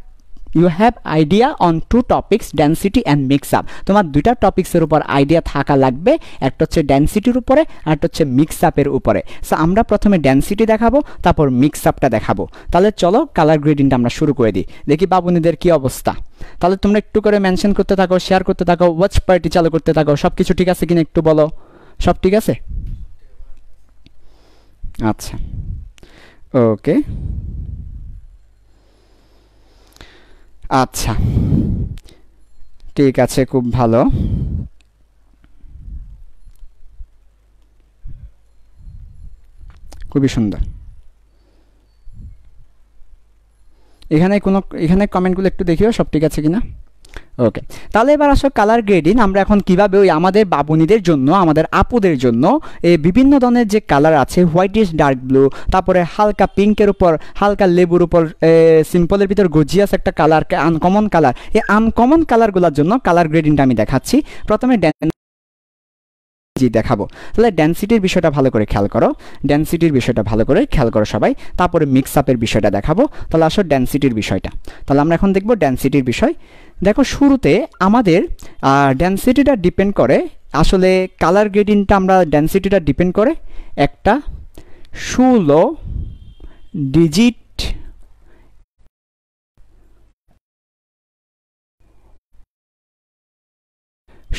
you have idea on two topics density and mix up তোমার দুইটা টপিক্সের উপর আইডিয়া থাকা লাগবে একটা হচ্ছে ডেন্সিটির উপরে আর একটা হচ্ছে মিক্স আপের উপরে সো আমরা প্রথমে ডেন্সিটি দেখাবো তারপর মিক্স আপটা দেখাবো তাহলে চলো কালার গ্রেডিংটা আমরা শুরু করে দিই দেখি বাবুনিদের কি অবস্থা তাহলে তোমরা একটু করে মেনশন করতে থাকো শেয়ার করতে থাকো ওয়াচ পার্টি চালু করতে থাকো সব কিছু ঠিক আছে কিনা একটু বলো সব ঠিক আছে আচ্ছা ওকে আচ্ছা ঠিক আছে খুব ভালো খুবই সুন্দর এখানে কোনো এখানে কমেন্টগুলো একটু দেখিও সব ঠিক আছে কিনা ওকে তাহলে এবার আসো কালার গ্রেডিং আমরা এখন কিভাবে ওই আমাদের বাবুনিদের জন্য আমাদের আপুদের জন্য এই বিভিন্ন ধরনের যে কালার আছে হোয়াইটিশ ডার্ক ব্লু তারপরে হালকা পিঙ্কের উপর হালকা লেবুর উপর সিম্পলের ভিতর গজিয়াস একটা কালার আনকমন কালার এই আনকমন কালারগুলোর জন্য কালার গ্রেডিংটা আমি দেখাচ্ছি প্রথমে জি দেখাবো তাহলে ডেন্সিটির বিষয়টা ভালো করে খেয়াল করো ডেন্সিটির বিষয়টা ভালো করে খেয়াল করো সবাই তারপরে মিক্স আপের বিষয়টা দেখাবো তাহলে আসো ডেন্সিটির বিষয়টা তাহলে আমরা এখন দেখবো ডেন্সিটির বিষয় দেখো শুরুতে আমাদের ডেন্সিটিটা ডিপেন্ড করে আসলে কালার গ্রেডিংটা আমরা ডেন্সিটিটা ডিপেন্ড করে একটা ষোলো ডিজিট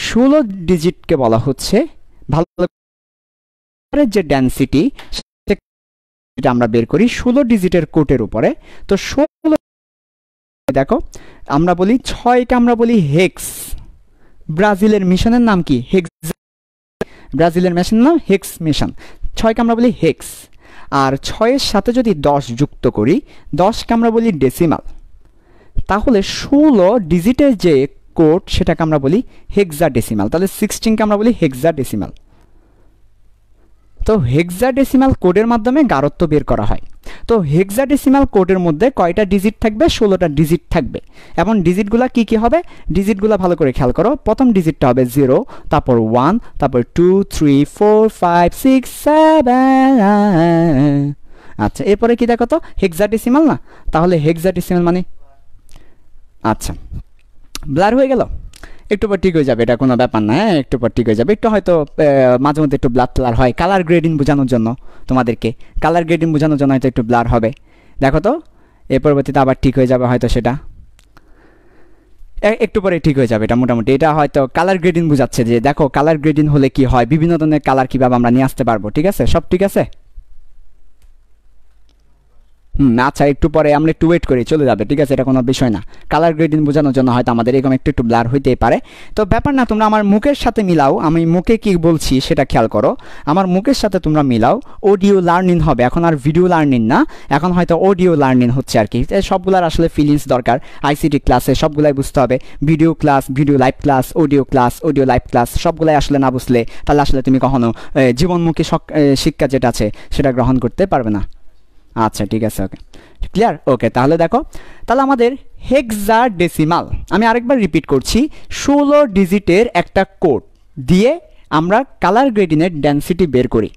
ষোলো ডিজিটকে বলা হচ্ছে ভালো যে ডেন্সিটি আমরা বের করি ষোলো ডিজিটের কোটের উপরে তো ষোলো দেখো আমরা বলি ছয়কে আমরা বলি হেক্স ব্রাজিলের মিশনের নাম কি হেক্স ব্রাজিলের মেশন নাম হেক্স মিশন ছয়কে আমরা বলি হেক্স আর ছয়ের সাথে যদি দশ যুক্ত করি দশকে আমরা বলি ডেসিমাল তাহলে ষোলো ডিজিটের যে কোড সেটাকে আমরা বলি হেক্সা ডেসিমাল তাহলে সিক্সটিনকে আমরা বলি হেক্সা ডেসিমাল তো হেক্সাডেসিমাল কোডের মাধ্যমে গারত্ব বের করা হয় তো হেক্সাডেসিমাল কোডের মধ্যে কয়টা ডিজিট থাকবে ষোলোটা ডিজিট থাকবে এমন ডিজিটগুলো কি কি হবে ডিজিটগুলো ভালো করে খেয়াল করো প্রথম ডিজিটটা হবে জিরো তারপর ওয়ান তারপর two three four five six seven আচ্ছা এরপরে কি দেখো তো হেক্সাডেসিমাল না তাহলে হেক্সাডেসিমাল মানে আচ্ছা ব্লার হয়ে গেল একটু পর ঠিক হয়ে যাবে এটা কোনো ব্যাপার না হ্যাঁ একটু পর ঠিক হয়ে যাবে একটু হয়তো মাঝে মধ্যে একটু ব্লাড ট্লার হয় কালার গ্রেডিং বোঝানোর জন্য তোমাদেরকে কালার গ্রেডিং বোঝানোর জন্য হয়তো একটু ব্লার হবে দেখো তো এর পরবর্তীতে আবার ঠিক হয়ে যাবে হয়তো সেটা একটু পরে ঠিক হয়ে যাবে এটা মোটামুটি এটা হয়তো কালার গ্রেডিং বোঝাচ্ছে যে দেখো কালার গ্রেডিং হলে কি হয় বিভিন্ন ধরনের কালার কীভাবে আমরা নিয়ে আসতে পারবো ঠিক আছে সব ঠিক আছে হুম আচ্ছা একটু পরে আমরা একটু ওয়েট করি চলে যাবে ঠিক আছে এটা কোনো বিষয় না কালার গ্রেডিং বোঝানোর জন্য হয়তো আমাদের এরকম একটু একটু ব্লার হইতেই পারে তো ব্যাপার না তোমরা আমার মুখের সাথে মিলাও আমি মুখে কি বলছি সেটা খেয়াল করো আমার মুখের সাথে তোমরা মিলাও অডিও লার্নিং হবে এখন আর ভিডিও লার্নিং না এখন হয়তো অডিও লার্নিং হচ্ছে আর কি সবগুলার আসলে ফিলিংস দরকার আইসিটি ক্লাসে সবগুলাই বুঝতে হবে video class video live class audio class audio live class সবগুলাই আসলে না বুঝলে তাহলে আসলে তুমি কখনো জীবনমুখী শিক্ষা যেটা আছে সেটা গ্রহণ করতে পারবে না আচ্ছা ঠিক আছে ওকে ক্লিয়ার ওকে তাহলে দেখো তাহলে আমাদের হেক্সার ডেসিমাল আমি আরেকবার রিপিট করছি ষোলো ডিজিটের একটা কোড দিয়ে আমরা কালার গ্রেডিনের ডেন্সিটি বের করি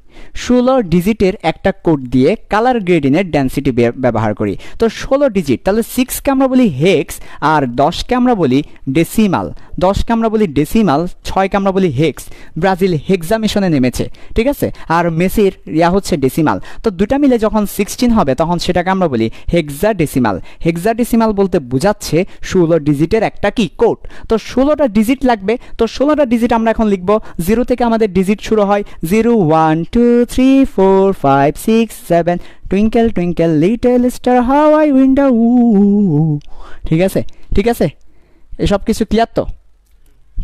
ষোলো ডিজিটের একটা কোড দিয়ে কালার গ্রেডিনের ডেন্সিটি ব্যবহার করি তো ষোলো ডিজিট তাহলে সিক্স আমরা বলি হেক্স আর দশ ক্যামরা বলি ডেসিমাল দশ ক্যামরা বলি ডেসিমাল ছয়কে আমরা বলি হেক্স ব্রাজিল হেক্সামিশনে নেমেছে ঠিক আছে আর মেসির ইয়া হচ্ছে ডেসিমাল তো দুটা মিলে যখন সিক্সটিন হবে তখন সেটাকে আমরা বলি হেক্সা ডেসিমাল হেক্সা ডেসিমাল বলতে বোঝাচ্ছে ষোলো ডিজিটের একটা কি কোড তো ষোলোটা ডিজিট লাগবে তো ষোলোটা ডিজিট আমরা এখন লিখব জিরো থেকে আমাদের ডিজিট শুরু হয় zero one two two, three, four, five, six, seven. Twinkle, twinkle, little star, how I wonder. ঠিক আছে ঠিক আছে এসব কিছু ক্লিয়ার তো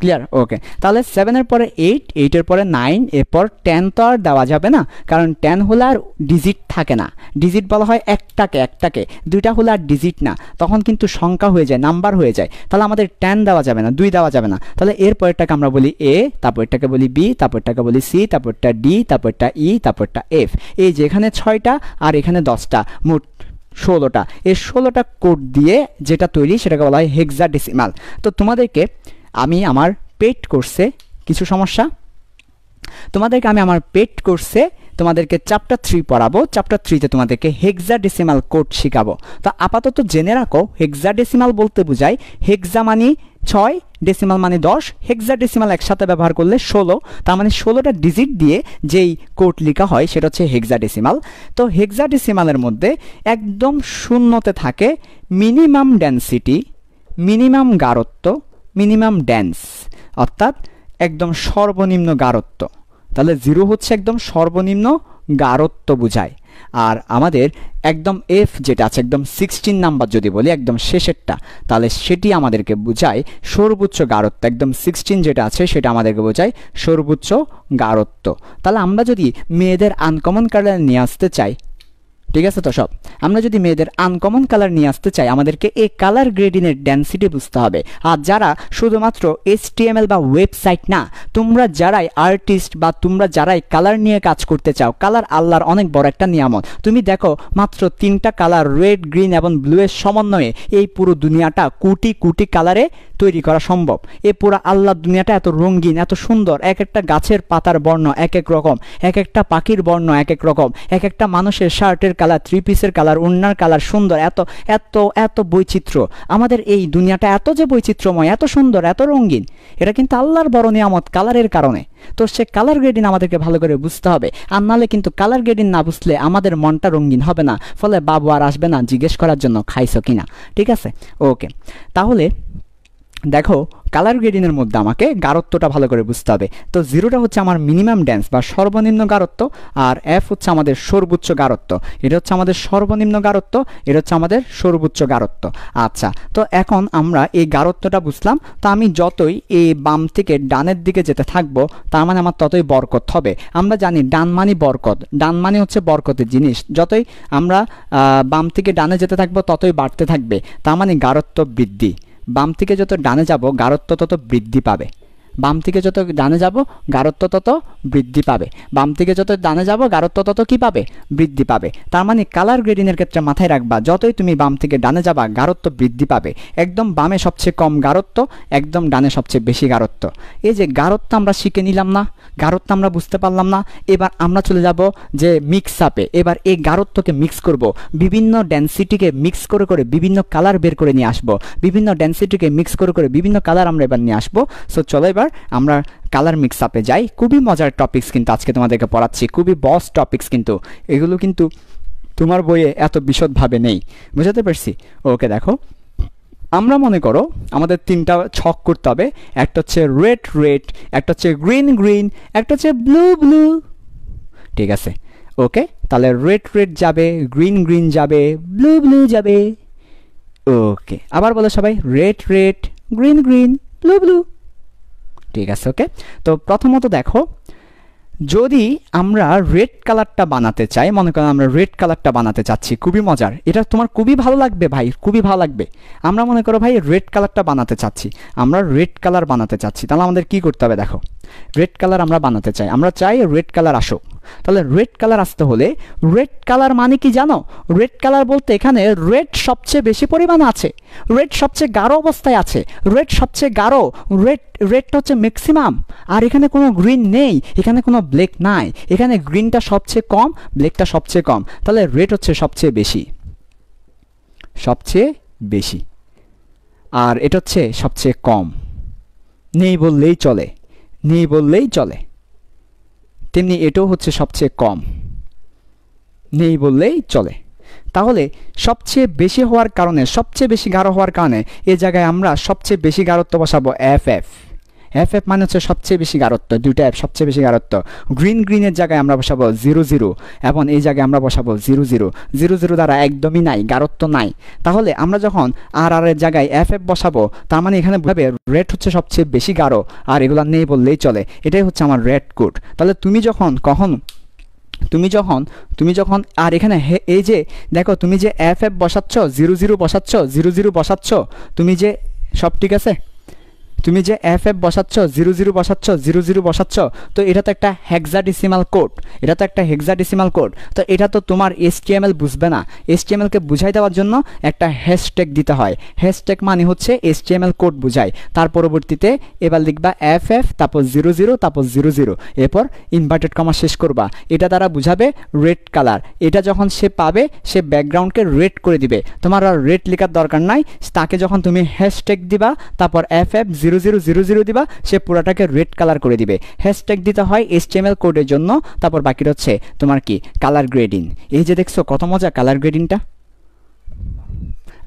ক্লিয়ার ওকে তাহলে সেভেনের পরে এইট এইটের পরে নাইন এরপর টেন তো আর দেওয়া যাবে না কারণ টেন হলে আর ডিজিট থাকে না ডিজিট বলা হয় একটাকে একটাকে দুইটা হলে আর ডিজিট না তখন কিন্তু সংখ্যা হয়ে যায় নাম্বার হয়ে যায় তাহলে আমাদের টেন দেওয়া যাবে না দুই দেওয়া যাবে না তাহলে এরপরটাকে আমরা বলি এ তারপরটাকে বলি বি তারপরটাকে বলি সি তারপরটা ডি তারপরটা ই e, তারপরটা এফ এই যেখানে ছয়টা আর এখানে দশটা মোট ষোলোটা এই ষোলোটা কোড দিয়ে যেটা তৈরি সেটাকে বলা হয় হেক্সা ডিসিমাল তো তোমাদেরকে আমি আমার পেট করছে কিছু সমস্যা তোমাদেরকে আমি আমার পেট করছে তোমাদেরকে চ্যাপ্টার থ্রি পড়াবো চ্যাপ্টার থ্রিতে তোমাদেরকে হেক্সাডেসিমাল কোড শেখাবো তো আপাতত জেনে রাখো হেক্সাডেসিমাল বলতে বোঝায় হেক্সা মানি ছয় ডেসিমাল মানে দশ হেক্সা ডেসিমাল একসাথে ব্যবহার করলে ষোলো তার মানে ষোলোটা ডিজিট দিয়ে যেই কোড লেখা হয় সেটা হচ্ছে হেক্সা ডেসিমাল তো হেক্সা ডেসিমালের মধ্যে একদম শূন্যতে থাকে মিনিমাম ডেন্সিটি মিনিমাম গাঢ়ত্ব মিনিমাম ড্যান্স অর্থাৎ একদম সর্বনিম্ন গারত্ব তাহলে জিরো হচ্ছে একদম সর্বনিম্ন গারত্ব বোঝায় আর আমাদের একদম এফ যেটা আছে একদম সিক্সটিন নাম্বার যদি বলি একদম শেষেরটা তাহলে সেটি আমাদেরকে বোঝায় সর্বোচ্চ গারত্ব একদম সিক্সটিন যেটা আছে সেটা আমাদেরকে বোঝায় সর্বোচ্চ গারত্ব তাহলে আমরা যদি মেয়েদের আনকমন কালার নিয়ে আসতে চাই ঠিক আছে তো সব আমরা যদি মেয়েদের আনকমন কালার নিয়ে আসতে চাই আমাদেরকে এই কালার গ্রেডিনের ডেন্সিটি বুঝতে হবে আর যারা শুধুমাত্র এইচটিএমএল বা ওয়েবসাইট না তোমরা যারাই আর্টিস্ট বা তোমরা যারাই কালার নিয়ে কাজ করতে চাও কালার আল্লাহর অনেক বড় একটা নিয়ামত তুমি দেখো মাত্র তিনটা কালার রেড গ্রিন এবং ব্লুয়ের সমন্বয়ে এই পুরো দুনিয়াটা কোটি কোটি কালারে তৈরি করা সম্ভব এ পুরো আল্লাহর দুনিয়াটা এত রঙিন এত সুন্দর এক একটা গাছের পাতার বর্ণ এক এক রকম এক একটা পাখির বর্ণ এক এক রকম এক একটা মানুষের শার্টের কালার থ্রি পিসের কালার উন্নার কালার সুন্দর এত এত এত বৈচিত্র্য আমাদের এই দুনিয়াটা এত যে বৈচিত্র্যময় এত সুন্দর এত রঙিন এটা কিন্তু আল্লাহর বড় নিয়ামত কালারের কারণে তো সে কালার গ্রেডিং আমাদেরকে ভালো করে বুঝতে হবে আর নাহলে কিন্তু কালার গ্রেডিং না বুঝলে আমাদের মনটা রঙিন হবে না ফলে বাবু আর আসবে না জিজ্ঞেস করার জন্য খাইছো কিনা ঠিক আছে ওকে তাহলে দেখো কালার গ্রেডিংয়ের মধ্যে আমাকে গারত্বটা ভালো করে বুঝতে হবে তো জিরোটা হচ্ছে আমার মিনিমাম ড্যান্স বা সর্বনিম্ন গারত্ব আর এফ হচ্ছে আমাদের সর্বোচ্চ গারত্ব এটা হচ্ছে আমাদের সর্বনিম্ন গারত্ব এটা হচ্ছে আমাদের সর্বোচ্চ গারত্ব আচ্ছা তো এখন আমরা এই গারত্বটা বুঝলাম তো আমি যতই এই বাম থেকে ডানের দিকে যেতে থাকবো তার মানে আমার ততই বরকত হবে আমরা জানি ডান মানে বরকত ডান মানে হচ্ছে বরকতের জিনিস যতই আমরা বাম থেকে ডানে যেতে থাকবো ততই বাড়তে থাকবে তার মানে গারত্ব বৃদ্ধি বাম থেকে যত ডানে যাব গাঢ়ত্ব তত বৃদ্ধি পাবে বাম থেকে যত ডানে যাব গারত্ব তত বৃদ্ধি পাবে বাম থেকে যত ডানে যাব গারত্ব তত কী পাবে বৃদ্ধি পাবে তার মানে কালার গ্রেডিংয়ের ক্ষেত্রে মাথায় রাখবা যতই তুমি বাম থেকে ডানে যাবা গারত্ব বৃদ্ধি পাবে একদম বামে সবচেয়ে কম গারত্ব একদম ডানে সবচেয়ে বেশি গারত্ব এই যে গারত্ব আমরা শিখে নিলাম না গারত্ব আমরা বুঝতে পারলাম না এবার আমরা চলে যাব যে মিক্স আপে এবার এই গারত্বকে মিক্স করব বিভিন্ন ডেন্সিটিকে মিক্স করে করে বিভিন্ন কালার বের করে নিয়ে আসবো বিভিন্ন ডেন্সিটিকে মিক্স করে করে বিভিন্ন কালার আমরা এবার নিয়ে আসবো সো চলো এবার করার আমরা কালার মিক্স আপে যাই খুবই মজার টপিক্স কিন্তু আজকে তোমাদেরকে পড়াচ্ছি খুবই বস টপিক্স কিন্তু এগুলো কিন্তু তোমার বইয়ে এত বিশদভাবে নেই বুঝাতে পারছি ওকে দেখো আমরা মনে করো আমাদের তিনটা ছক করতে হবে একটা হচ্ছে রেড রেড একটা হচ্ছে গ্রিন গ্রিন একটা হচ্ছে ব্লু ব্লু ঠিক আছে ওকে তাহলে রেড রেড যাবে গ্রিন গ্রিন যাবে ব্লু ব্লু যাবে ওকে আবার বলো সবাই red red green green blue blue ঠিক আছে ওকে তো প্রথমত দেখো যদি আমরা রেড কালারটা বানাতে চাই মনে করেন আমরা রেড কালারটা বানাতে চাচ্ছি খুবই মজার এটা তোমার খুবই ভালো লাগবে ভাই খুবই ভালো লাগবে আমরা মনে করো ভাই রেড কালারটা বানাতে চাচ্ছি আমরা রেড কালার বানাতে চাচ্ছি তাহলে আমাদের কি করতে হবে দেখো রেড কালার আমরা বানাতে চাই আমরা চাই রেড কালার আসুক তাহলে রেড কালার আসতে হলে রেড কালার মানে কি জানো রেড কালার বলতে এখানে রেড সবচেয়ে বেশি পরিমাণে আছে রেড সবচেয়ে গাঢ় অবস্থায় আছে রেড সবচেয়ে গাঢ় রেড রেডটা হচ্ছে ম্যাক্সিমাম আর এখানে কোনো গ্রিন নেই এখানে কোনো ব্ল্যাক নাই এখানে গ্রিনটা সবচেয়ে কম ব্ল্যাকটা সবচেয়ে কম তাহলে রেড হচ্ছে সবচেয়ে বেশি সবচেয়ে বেশি আর এটা হচ্ছে সবচেয়ে কম নেই বললেই চলে নেই বললেই চলে তেমনি এটাও হচ্ছে সবচেয়ে কম নেই বললেই চলে তাহলে সবচেয়ে বেশি হওয়ার কারণে সবচেয়ে বেশি গাঢ় হওয়ার কারণে এ জায়গায় আমরা সবচেয়ে বেশি গাঢ়ত্ব বসাবো এফ এফ এফ এফ মানে হচ্ছে সবচেয়ে বেশি গারত্ব দুইটা এফ সবচেয়ে বেশি গারত্ব গ্রিন গ্রিনের জায়গায় আমরা বসাবো জিরো জিরো এবং এই জায়গায় আমরা বসাবো জিরো জিরো জিরো জিরো দ্বারা একদমই নাই গাঢ়ত্ব নাই তাহলে আমরা যখন আর আর এর জায়গায় এফ এফ বসাবো তার মানে এখানে ভাবে রেড হচ্ছে সবচেয়ে বেশি গাঢ় আর এগুলা নেই বললেই চলে এটাই হচ্ছে আমার রেড কোড তাহলে তুমি যখন কখন তুমি যখন তুমি যখন আর এখানে হে এই যে দেখো তুমি যে এফ এফ বসাচ্ছ জিরো জিরো বসাচ্ছ জিরো জিরো বসাচ্ছ তুমি যে সব ঠিক আছে তুমি যে এফ এফ বসাচ্ছ জিরো জিরো বসাচ্ছ জিরো জিরো বসাচ্ছ তো এটা তো একটা হেক্সাডিসিমাল কোড এটা তো একটা হেক্সাডিসিমাল কোড তো এটা তো তোমার এসটিএমএল বুঝবে না এসটিএমএলকে বুঝাই দেওয়ার জন্য একটা হ্যাশট্যাগ দিতে হয় হ্যাশট্যাগ মানে হচ্ছে এসটিএমএল কোড বুঝায় তার পরবর্তীতে এবার লিখবা এফ এফ তারপর জিরো জিরো তারপর জিরো জিরো এরপর ইনভার্টেড কমা শেষ করবা এটা তারা বুঝাবে রেড কালার এটা যখন সে পাবে সে ব্যাকগ্রাউন্ডকে রেড করে দিবে তোমার আর রেড লেখার দরকার নাই তাকে যখন তুমি হ্যাশট্যাগ দিবা তারপর F F zero zero zero zero zero দিবা সে পুরাটাকে রেড কালার করে দিবে হ্যাশট্যাগ দিতে হয় এইচটিএমএল কোডের জন্য তারপর বাকি হচ্ছে তোমার কি কালার গ্রেডিং এই যে দেখছো কত মজা কালার গ্রেডিংটা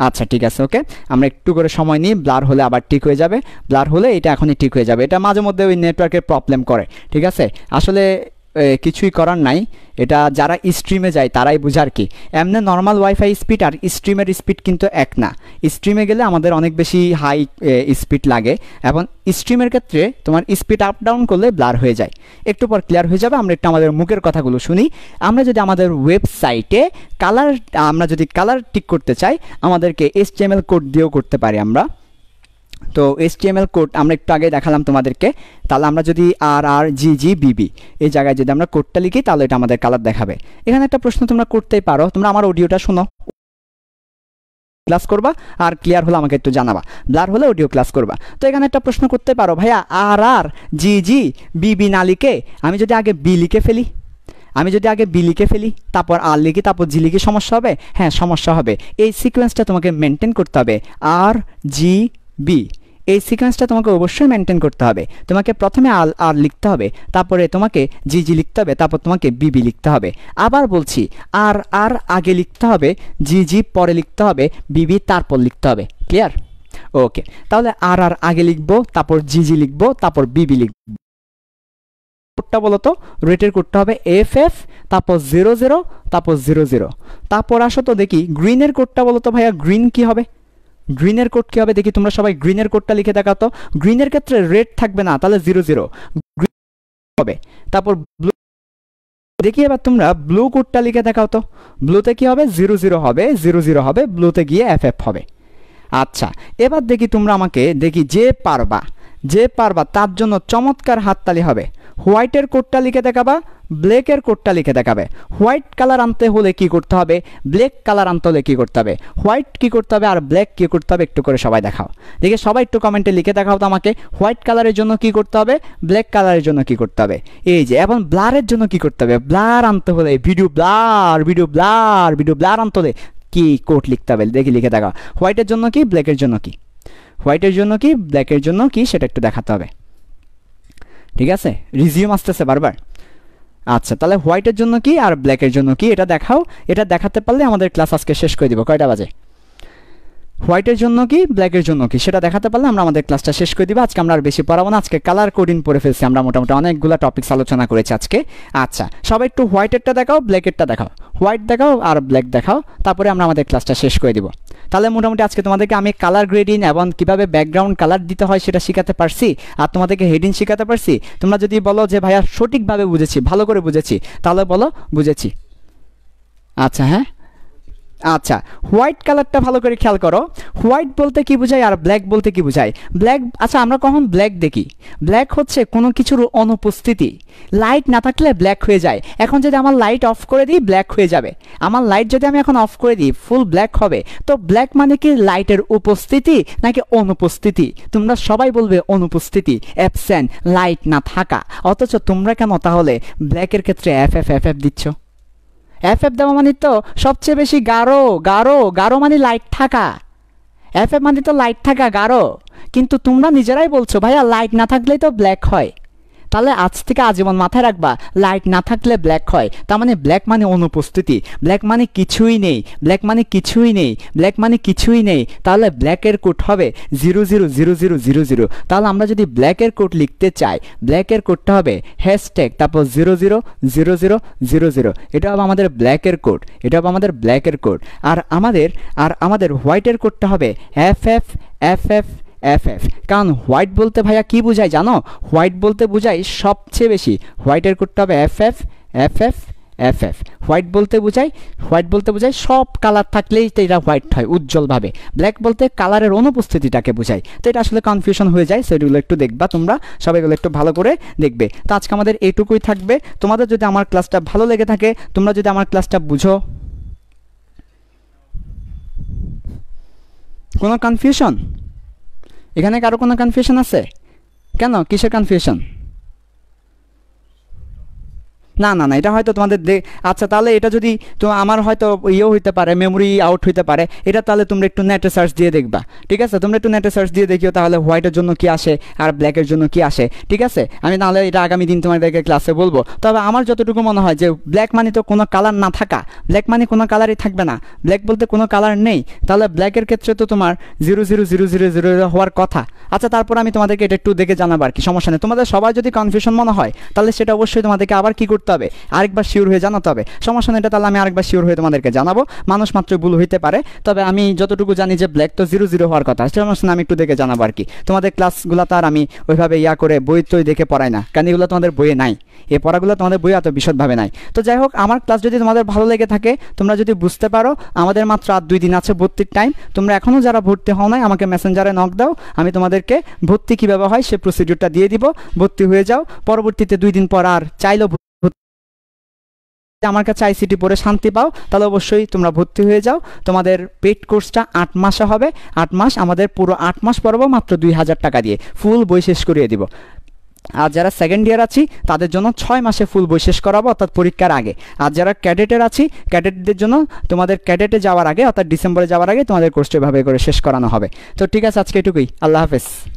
আচ্ছা ঠিক আছে ওকে আমরা একটু করে সময় নিই ব্লার হলে আবার ঠিক হয়ে যাবে ব্লার হলে এটা এখনই ঠিক হয়ে যাবে এটা মাঝে মধ্যে ওই নেটওয়ার্কের প্রবলেম করে ঠিক আছে আসলে কিছুই করার নাই এটা যারা স্ট্রিমে যায় তারাই বুঝার কি এমনি নর্মাল ওয়াইফাই স্পিড আর স্ট্রিমের স্পিড কিন্তু এক না স্ট্রিমে গেলে আমাদের অনেক বেশি হাই স্পিড লাগে এবং স্ট্রিমের ক্ষেত্রে তোমার স্পিড আপ ডাউন করলে ব্লার হয়ে যায় একটু পর ক্লিয়ার হয়ে যাবে আমরা একটু আমাদের মুখের কথাগুলো শুনি আমরা যদি আমাদের ওয়েবসাইটে কালার আমরা যদি কালার ঠিক করতে চাই আমাদেরকে এস কোড দিয়েও করতে পারি আমরা তো এইচটিএমএল কোড আমরা একটু আগে দেখালাম তোমাদেরকে তাহলে আমরা যদি আর আর জি জি বিবি এই জায়গায় যদি আমরা কোডটা লিখি তাহলে এটা আমাদের কালার দেখাবে এখানে একটা প্রশ্ন তোমরা করতেই পারো তোমরা আমার অডিওটা শোনো ক্লাস করবা আর ক্লিয়ার হলে আমাকে একটু জানাবা ব্লার হলে অডিও ক্লাস করবা তো এখানে একটা প্রশ্ন করতে পারো ভাইয়া আর আর জি জি বিবি না লিখে আমি যদি আগে বি লিখে ফেলি আমি যদি আগে বি লিখে ফেলি তারপর আর লিখি তারপর জি লিখে সমস্যা হবে হ্যাঁ সমস্যা হবে এই সিকোয়েন্সটা তোমাকে মেনটেন করতে হবে আর জি বি এই সিকোয়েন্সটা তোমাকে অবশ্যই মেনটেন করতে হবে তোমাকে প্রথমে আল আর লিখতে হবে তারপরে তোমাকে জি জি লিখতে হবে তারপর তোমাকে বিবি লিখতে হবে আবার বলছি আর আর আগে লিখতে হবে জি জি পরে লিখতে হবে বিবি তারপর লিখতে হবে ক্লিয়ার ওকে তাহলে আর আর আগে লিখবো তারপর জি জি লিখবো তারপর বিবি লিখব কোডটা বলো তো রেটের কোডটা হবে এফ এফ তারপর জিরো জিরো তারপর জিরো জিরো তারপর আসো তো দেখি গ্রিনের কোডটা বলো তো ভাইয়া গ্রিন কি হবে গ্রিনের কোড কী হবে দেখি তোমরা সবাই গ্রিনের কোডটা লিখে তো গ্রিনের ক্ষেত্রে রেড থাকবে না তাহলে জিরো জিরো হবে তারপর ব্লু দেখি এবার তোমরা ব্লু কোডটা লিখে দেখাও তো ব্লুতে কি হবে জিরো জিরো হবে জিরো জিরো হবে ব্লুতে গিয়ে এফ এফ হবে আচ্ছা এবার দেখি তোমরা আমাকে দেখি যে পারবা যে পারবা তার জন্য চমৎকার হাততালি হবে হোয়াইটের কোডটা লিখে দেখাবা ব্ল্যাকের কোডটা লিখে দেখাবে হোয়াইট কালার আনতে হলে কি করতে হবে ব্ল্যাক কালার আনতে হলে কি করতে হবে হোয়াইট কি করতে হবে আর ব্ল্যাক কি করতে হবে একটু করে সবাই দেখাও দেখে সবাই একটু কমেন্টে লিখে দেখাও তো আমাকে হোয়াইট কালারের জন্য কি করতে হবে ব্ল্যাক কালারের জন্য কি করতে হবে এই যে এবং ব্লারের জন্য কি করতে হবে ব্লার আনতে হলে video blur video blur video blur আনতে হলে কি কোড লিখতে হবে দেখি লিখে দেখাও হোয়াইটের জন্য কি ব্ল্যাকের জন্য কি হোয়াইটের জন্য কি ব্ল্যাকের জন্য কি সেটা একটু দেখাতে হবে ঠিক আছে রিজিউম আসতেছে বারবার আচ্ছা তাহলে হোয়াইটের জন্য কি আর ব্ল্যাকের জন্য কি এটা দেখাও এটা দেখাতে পারলে আমাদের ক্লাস আজকে শেষ করে দিব কয়টা বাজে হোয়াইটের জন্য কি ব্ল্যাকের জন্য কি সেটা দেখাতে পারলে আমরা আমাদের ক্লাসটা শেষ করে দিবো আজকে আমরা আর বেশি পড়াবো না আজকে কালার কোডিং পরে ফেলছি আমরা মোটামুটি অনেকগুলো টপিকস আলোচনা করেছি আজকে আচ্ছা সবাই একটু হোয়াইটেরটা দেখাও ব্ল্যাকেরটা দেখাও হোয়াইট দেখাও আর ব্ল্যাক দেখাও তারপরে আমরা আমাদের ক্লাসটা শেষ করে দিব তাহলে মোটামুটি আজকে তোমাদেরকে আমি কালার গ্রেডিং এবং কীভাবে ব্যাকগ্রাউন্ড কালার দিতে হয় সেটা শেখাতে পারছি আর তোমাদেরকে হেডিং শেখাতে পারছি তোমরা যদি বলো যে ভাইয়া সঠিকভাবে বুঝেছি ভালো করে বুঝেছি তাহলে বলো বুঝেছি আচ্ছা হ্যাঁ আচ্ছা হোয়াইট কালারটা ভালো করে খেয়াল করো হোয়াইট বলতে কি বোঝায় আর ব্ল্যাক বলতে কি বোঝায় ব্ল্যাক আচ্ছা আমরা কখন ব্ল্যাক দেখি ব্ল্যাক হচ্ছে কোনো কিছুর অনুপস্থিতি লাইট না থাকলে ব্ল্যাক হয়ে যায় এখন যদি আমার লাইট অফ করে দিই ব্ল্যাক হয়ে যাবে আমার লাইট যদি আমি এখন অফ করে দিই ফুল ব্ল্যাক হবে তো ব্ল্যাক মানে কি লাইটের উপস্থিতি নাকি অনুপস্থিতি তোমরা সবাই বলবে অনুপস্থিতি অ্যাবসেন্ট লাইট না থাকা অথচ তোমরা কেন তাহলে ব্ল্যাকের ক্ষেত্রে এফ এফ এফ এফ দিচ্ছ এফ এফ দেওয়া মানে তো সবচেয়ে বেশি গাঢ় গাঢ় গাঢ় মানে লাইট থাকা এফ এফ মানে তো লাইট থাকা গাঢ় কিন্তু তোমরা নিজেরাই বলছো ভাইয়া লাইট না থাকলেই তো ব্ল্যাক হয় তাহলে আজ থেকে আজীবন মাথায় রাখবা লাইট না থাকলে ব্ল্যাক হয় তার মানে ব্ল্যাক মানে অনুপস্থিতি ব্ল্যাক মানে কিছুই নেই ব্ল্যাক মানে কিছুই নেই ব্ল্যাক মানে কিছুই নেই তাহলে ব্ল্যাকের কোড হবে zero zero zero zero zero zero তাহলে আমরা যদি ব্ল্যাকের কোড লিখতে চাই ব্ল্যাকের কোডটা হবে হ্যাশট্যাগ তারপর zero zero zero zero zero zero এটা হবে আমাদের ব্ল্যাকের কোড এটা হবে আমাদের ব্ল্যাকের কোড আর আমাদের আর আমাদের হোয়াইটের কোটটা হবে F F F F F F কারণ হোয়াইট বলতে ভাইয়া কি বোঝায় জানো হোয়াইট বলতে বোঝায় সবচেয়ে বেশি হোয়াইটের করতে হবে F F F F F F white বলতে বোঝায় হোয়াইট বলতে বোঝায় সব কালার থাকলেই তো এটা হোয়াইট হয় উজ্জ্বলভাবে ব্ল্যাক বলতে কালারের অনুপস্থিতিটাকে বোঝায় তো এটা আসলে কনফিউশন হয়ে যায় সেগুলো একটু দেখবা তোমরা সবাইগুলো একটু ভালো করে দেখবে তো আজকে আমাদের এইটুকুই থাকবে তোমাদের যদি আমার ক্লাসটা ভালো লেগে থাকে তোমরা যদি আমার ক্লাসটা বুঝো কোনো কনফিউশন এখানে কারো কোনো কনফিউশন আছে কেন কিসের কনফিউশন না না না এটা হয়তো তোমাদের আচ্ছা তাহলে এটা যদি তো আমার হয়তো ইয়েও হইতে পারে মেমোরি আউট হইতে পারে এটা তাহলে তোমরা একটু নেটে সার্চ দিয়ে দেখবা ঠিক আছে তোমরা একটু নেটে সার্চ দিয়ে দেখিও তাহলে হোয়াইটের জন্য কি আসে আর ব্ল্যাকের জন্য কি আসে ঠিক আছে আমি তাহলে এটা আগামী দিন তোমাদেরকে ক্লাসে বলবো তবে আমার যতটুকু মনে হয় যে ব্ল্যাক মানে তো কোনো কালার না থাকা ব্ল্যাক মানে কোনো কালারই থাকবে না ব্ল্যাক বলতে কোনো কালার নেই তাহলে ব্ল্যাকের ক্ষেত্রে তো তোমার zero zero zero zero zero হওয়ার কথা আচ্ছা তারপর আমি তোমাদেরকে এটা একটু দেখে জানাবো আর কি সমস্যা নেই তোমাদের সবাই যদি কনফিউশন মনে হয় তাহলে সেটা অবশ্যই তোমাদেরকে আবার কি করতে করতে হবে আরেকবার শিওর হয়ে জানাতে হবে সমস্যা নেই তাহলে আমি আরেকবার শিওর হয়ে তোমাদেরকে জানাবো মানুষ মাত্র ভুল হইতে পারে তবে আমি যতটুকু জানি যে ব্ল্যাক তো জিরো জিরো হওয়ার কথা সমস্যা না আমি একটু দেখে জানাবো আর কি তোমাদের ক্লাসগুলো তার আমি ওইভাবে ইয়া করে বই তই দেখে পড়াই না কারণ এগুলো তোমাদের বইয়ে নাই এ পড়াগুলো তোমাদের বইয়ে এত বিশদভাবে নাই তো যাই হোক আমার ক্লাস যদি তোমাদের ভালো লেগে থাকে তোমরা যদি বুঝতে পারো আমাদের মাত্র আর দুই দিন আছে ভর্তির টাইম তোমরা এখনও যারা ভর্তি হও নাই আমাকে মেসেঞ্জারে নক দাও আমি তোমাদেরকে ভর্তি কীভাবে হয় সে প্রসিডিউরটা দিয়ে দিব ভর্তি হয়ে যাও পরবর্তীতে দুই দিন পর আর চাইলেও আমার কাছে আইসিটি পড়ে শান্তি পাও তাহলে অবশ্যই তোমরা ভর্তি হয়ে যাও তোমাদের পেড কোর্সটা আট মাসে হবে আট মাস আমাদের পুরো আট মাস পরব মাত্র দুই হাজার টাকা দিয়ে ফুল বই শেষ করিয়ে দিব আর যারা সেকেন্ড ইয়ার আছি তাদের জন্য ছয় মাসে ফুল বই শেষ করাবো অর্থাৎ পরীক্ষার আগে আর যারা ক্যাডেটের আছি ক্যাডেটদের জন্য তোমাদের ক্যাডেটে যাওয়ার আগে অর্থাৎ ডিসেম্বরে যাওয়ার আগে তোমাদের কোর্সটা এভাবে করে শেষ করানো হবে তো ঠিক আছে আজকে এটুকুই আল্লাহ হাফেজ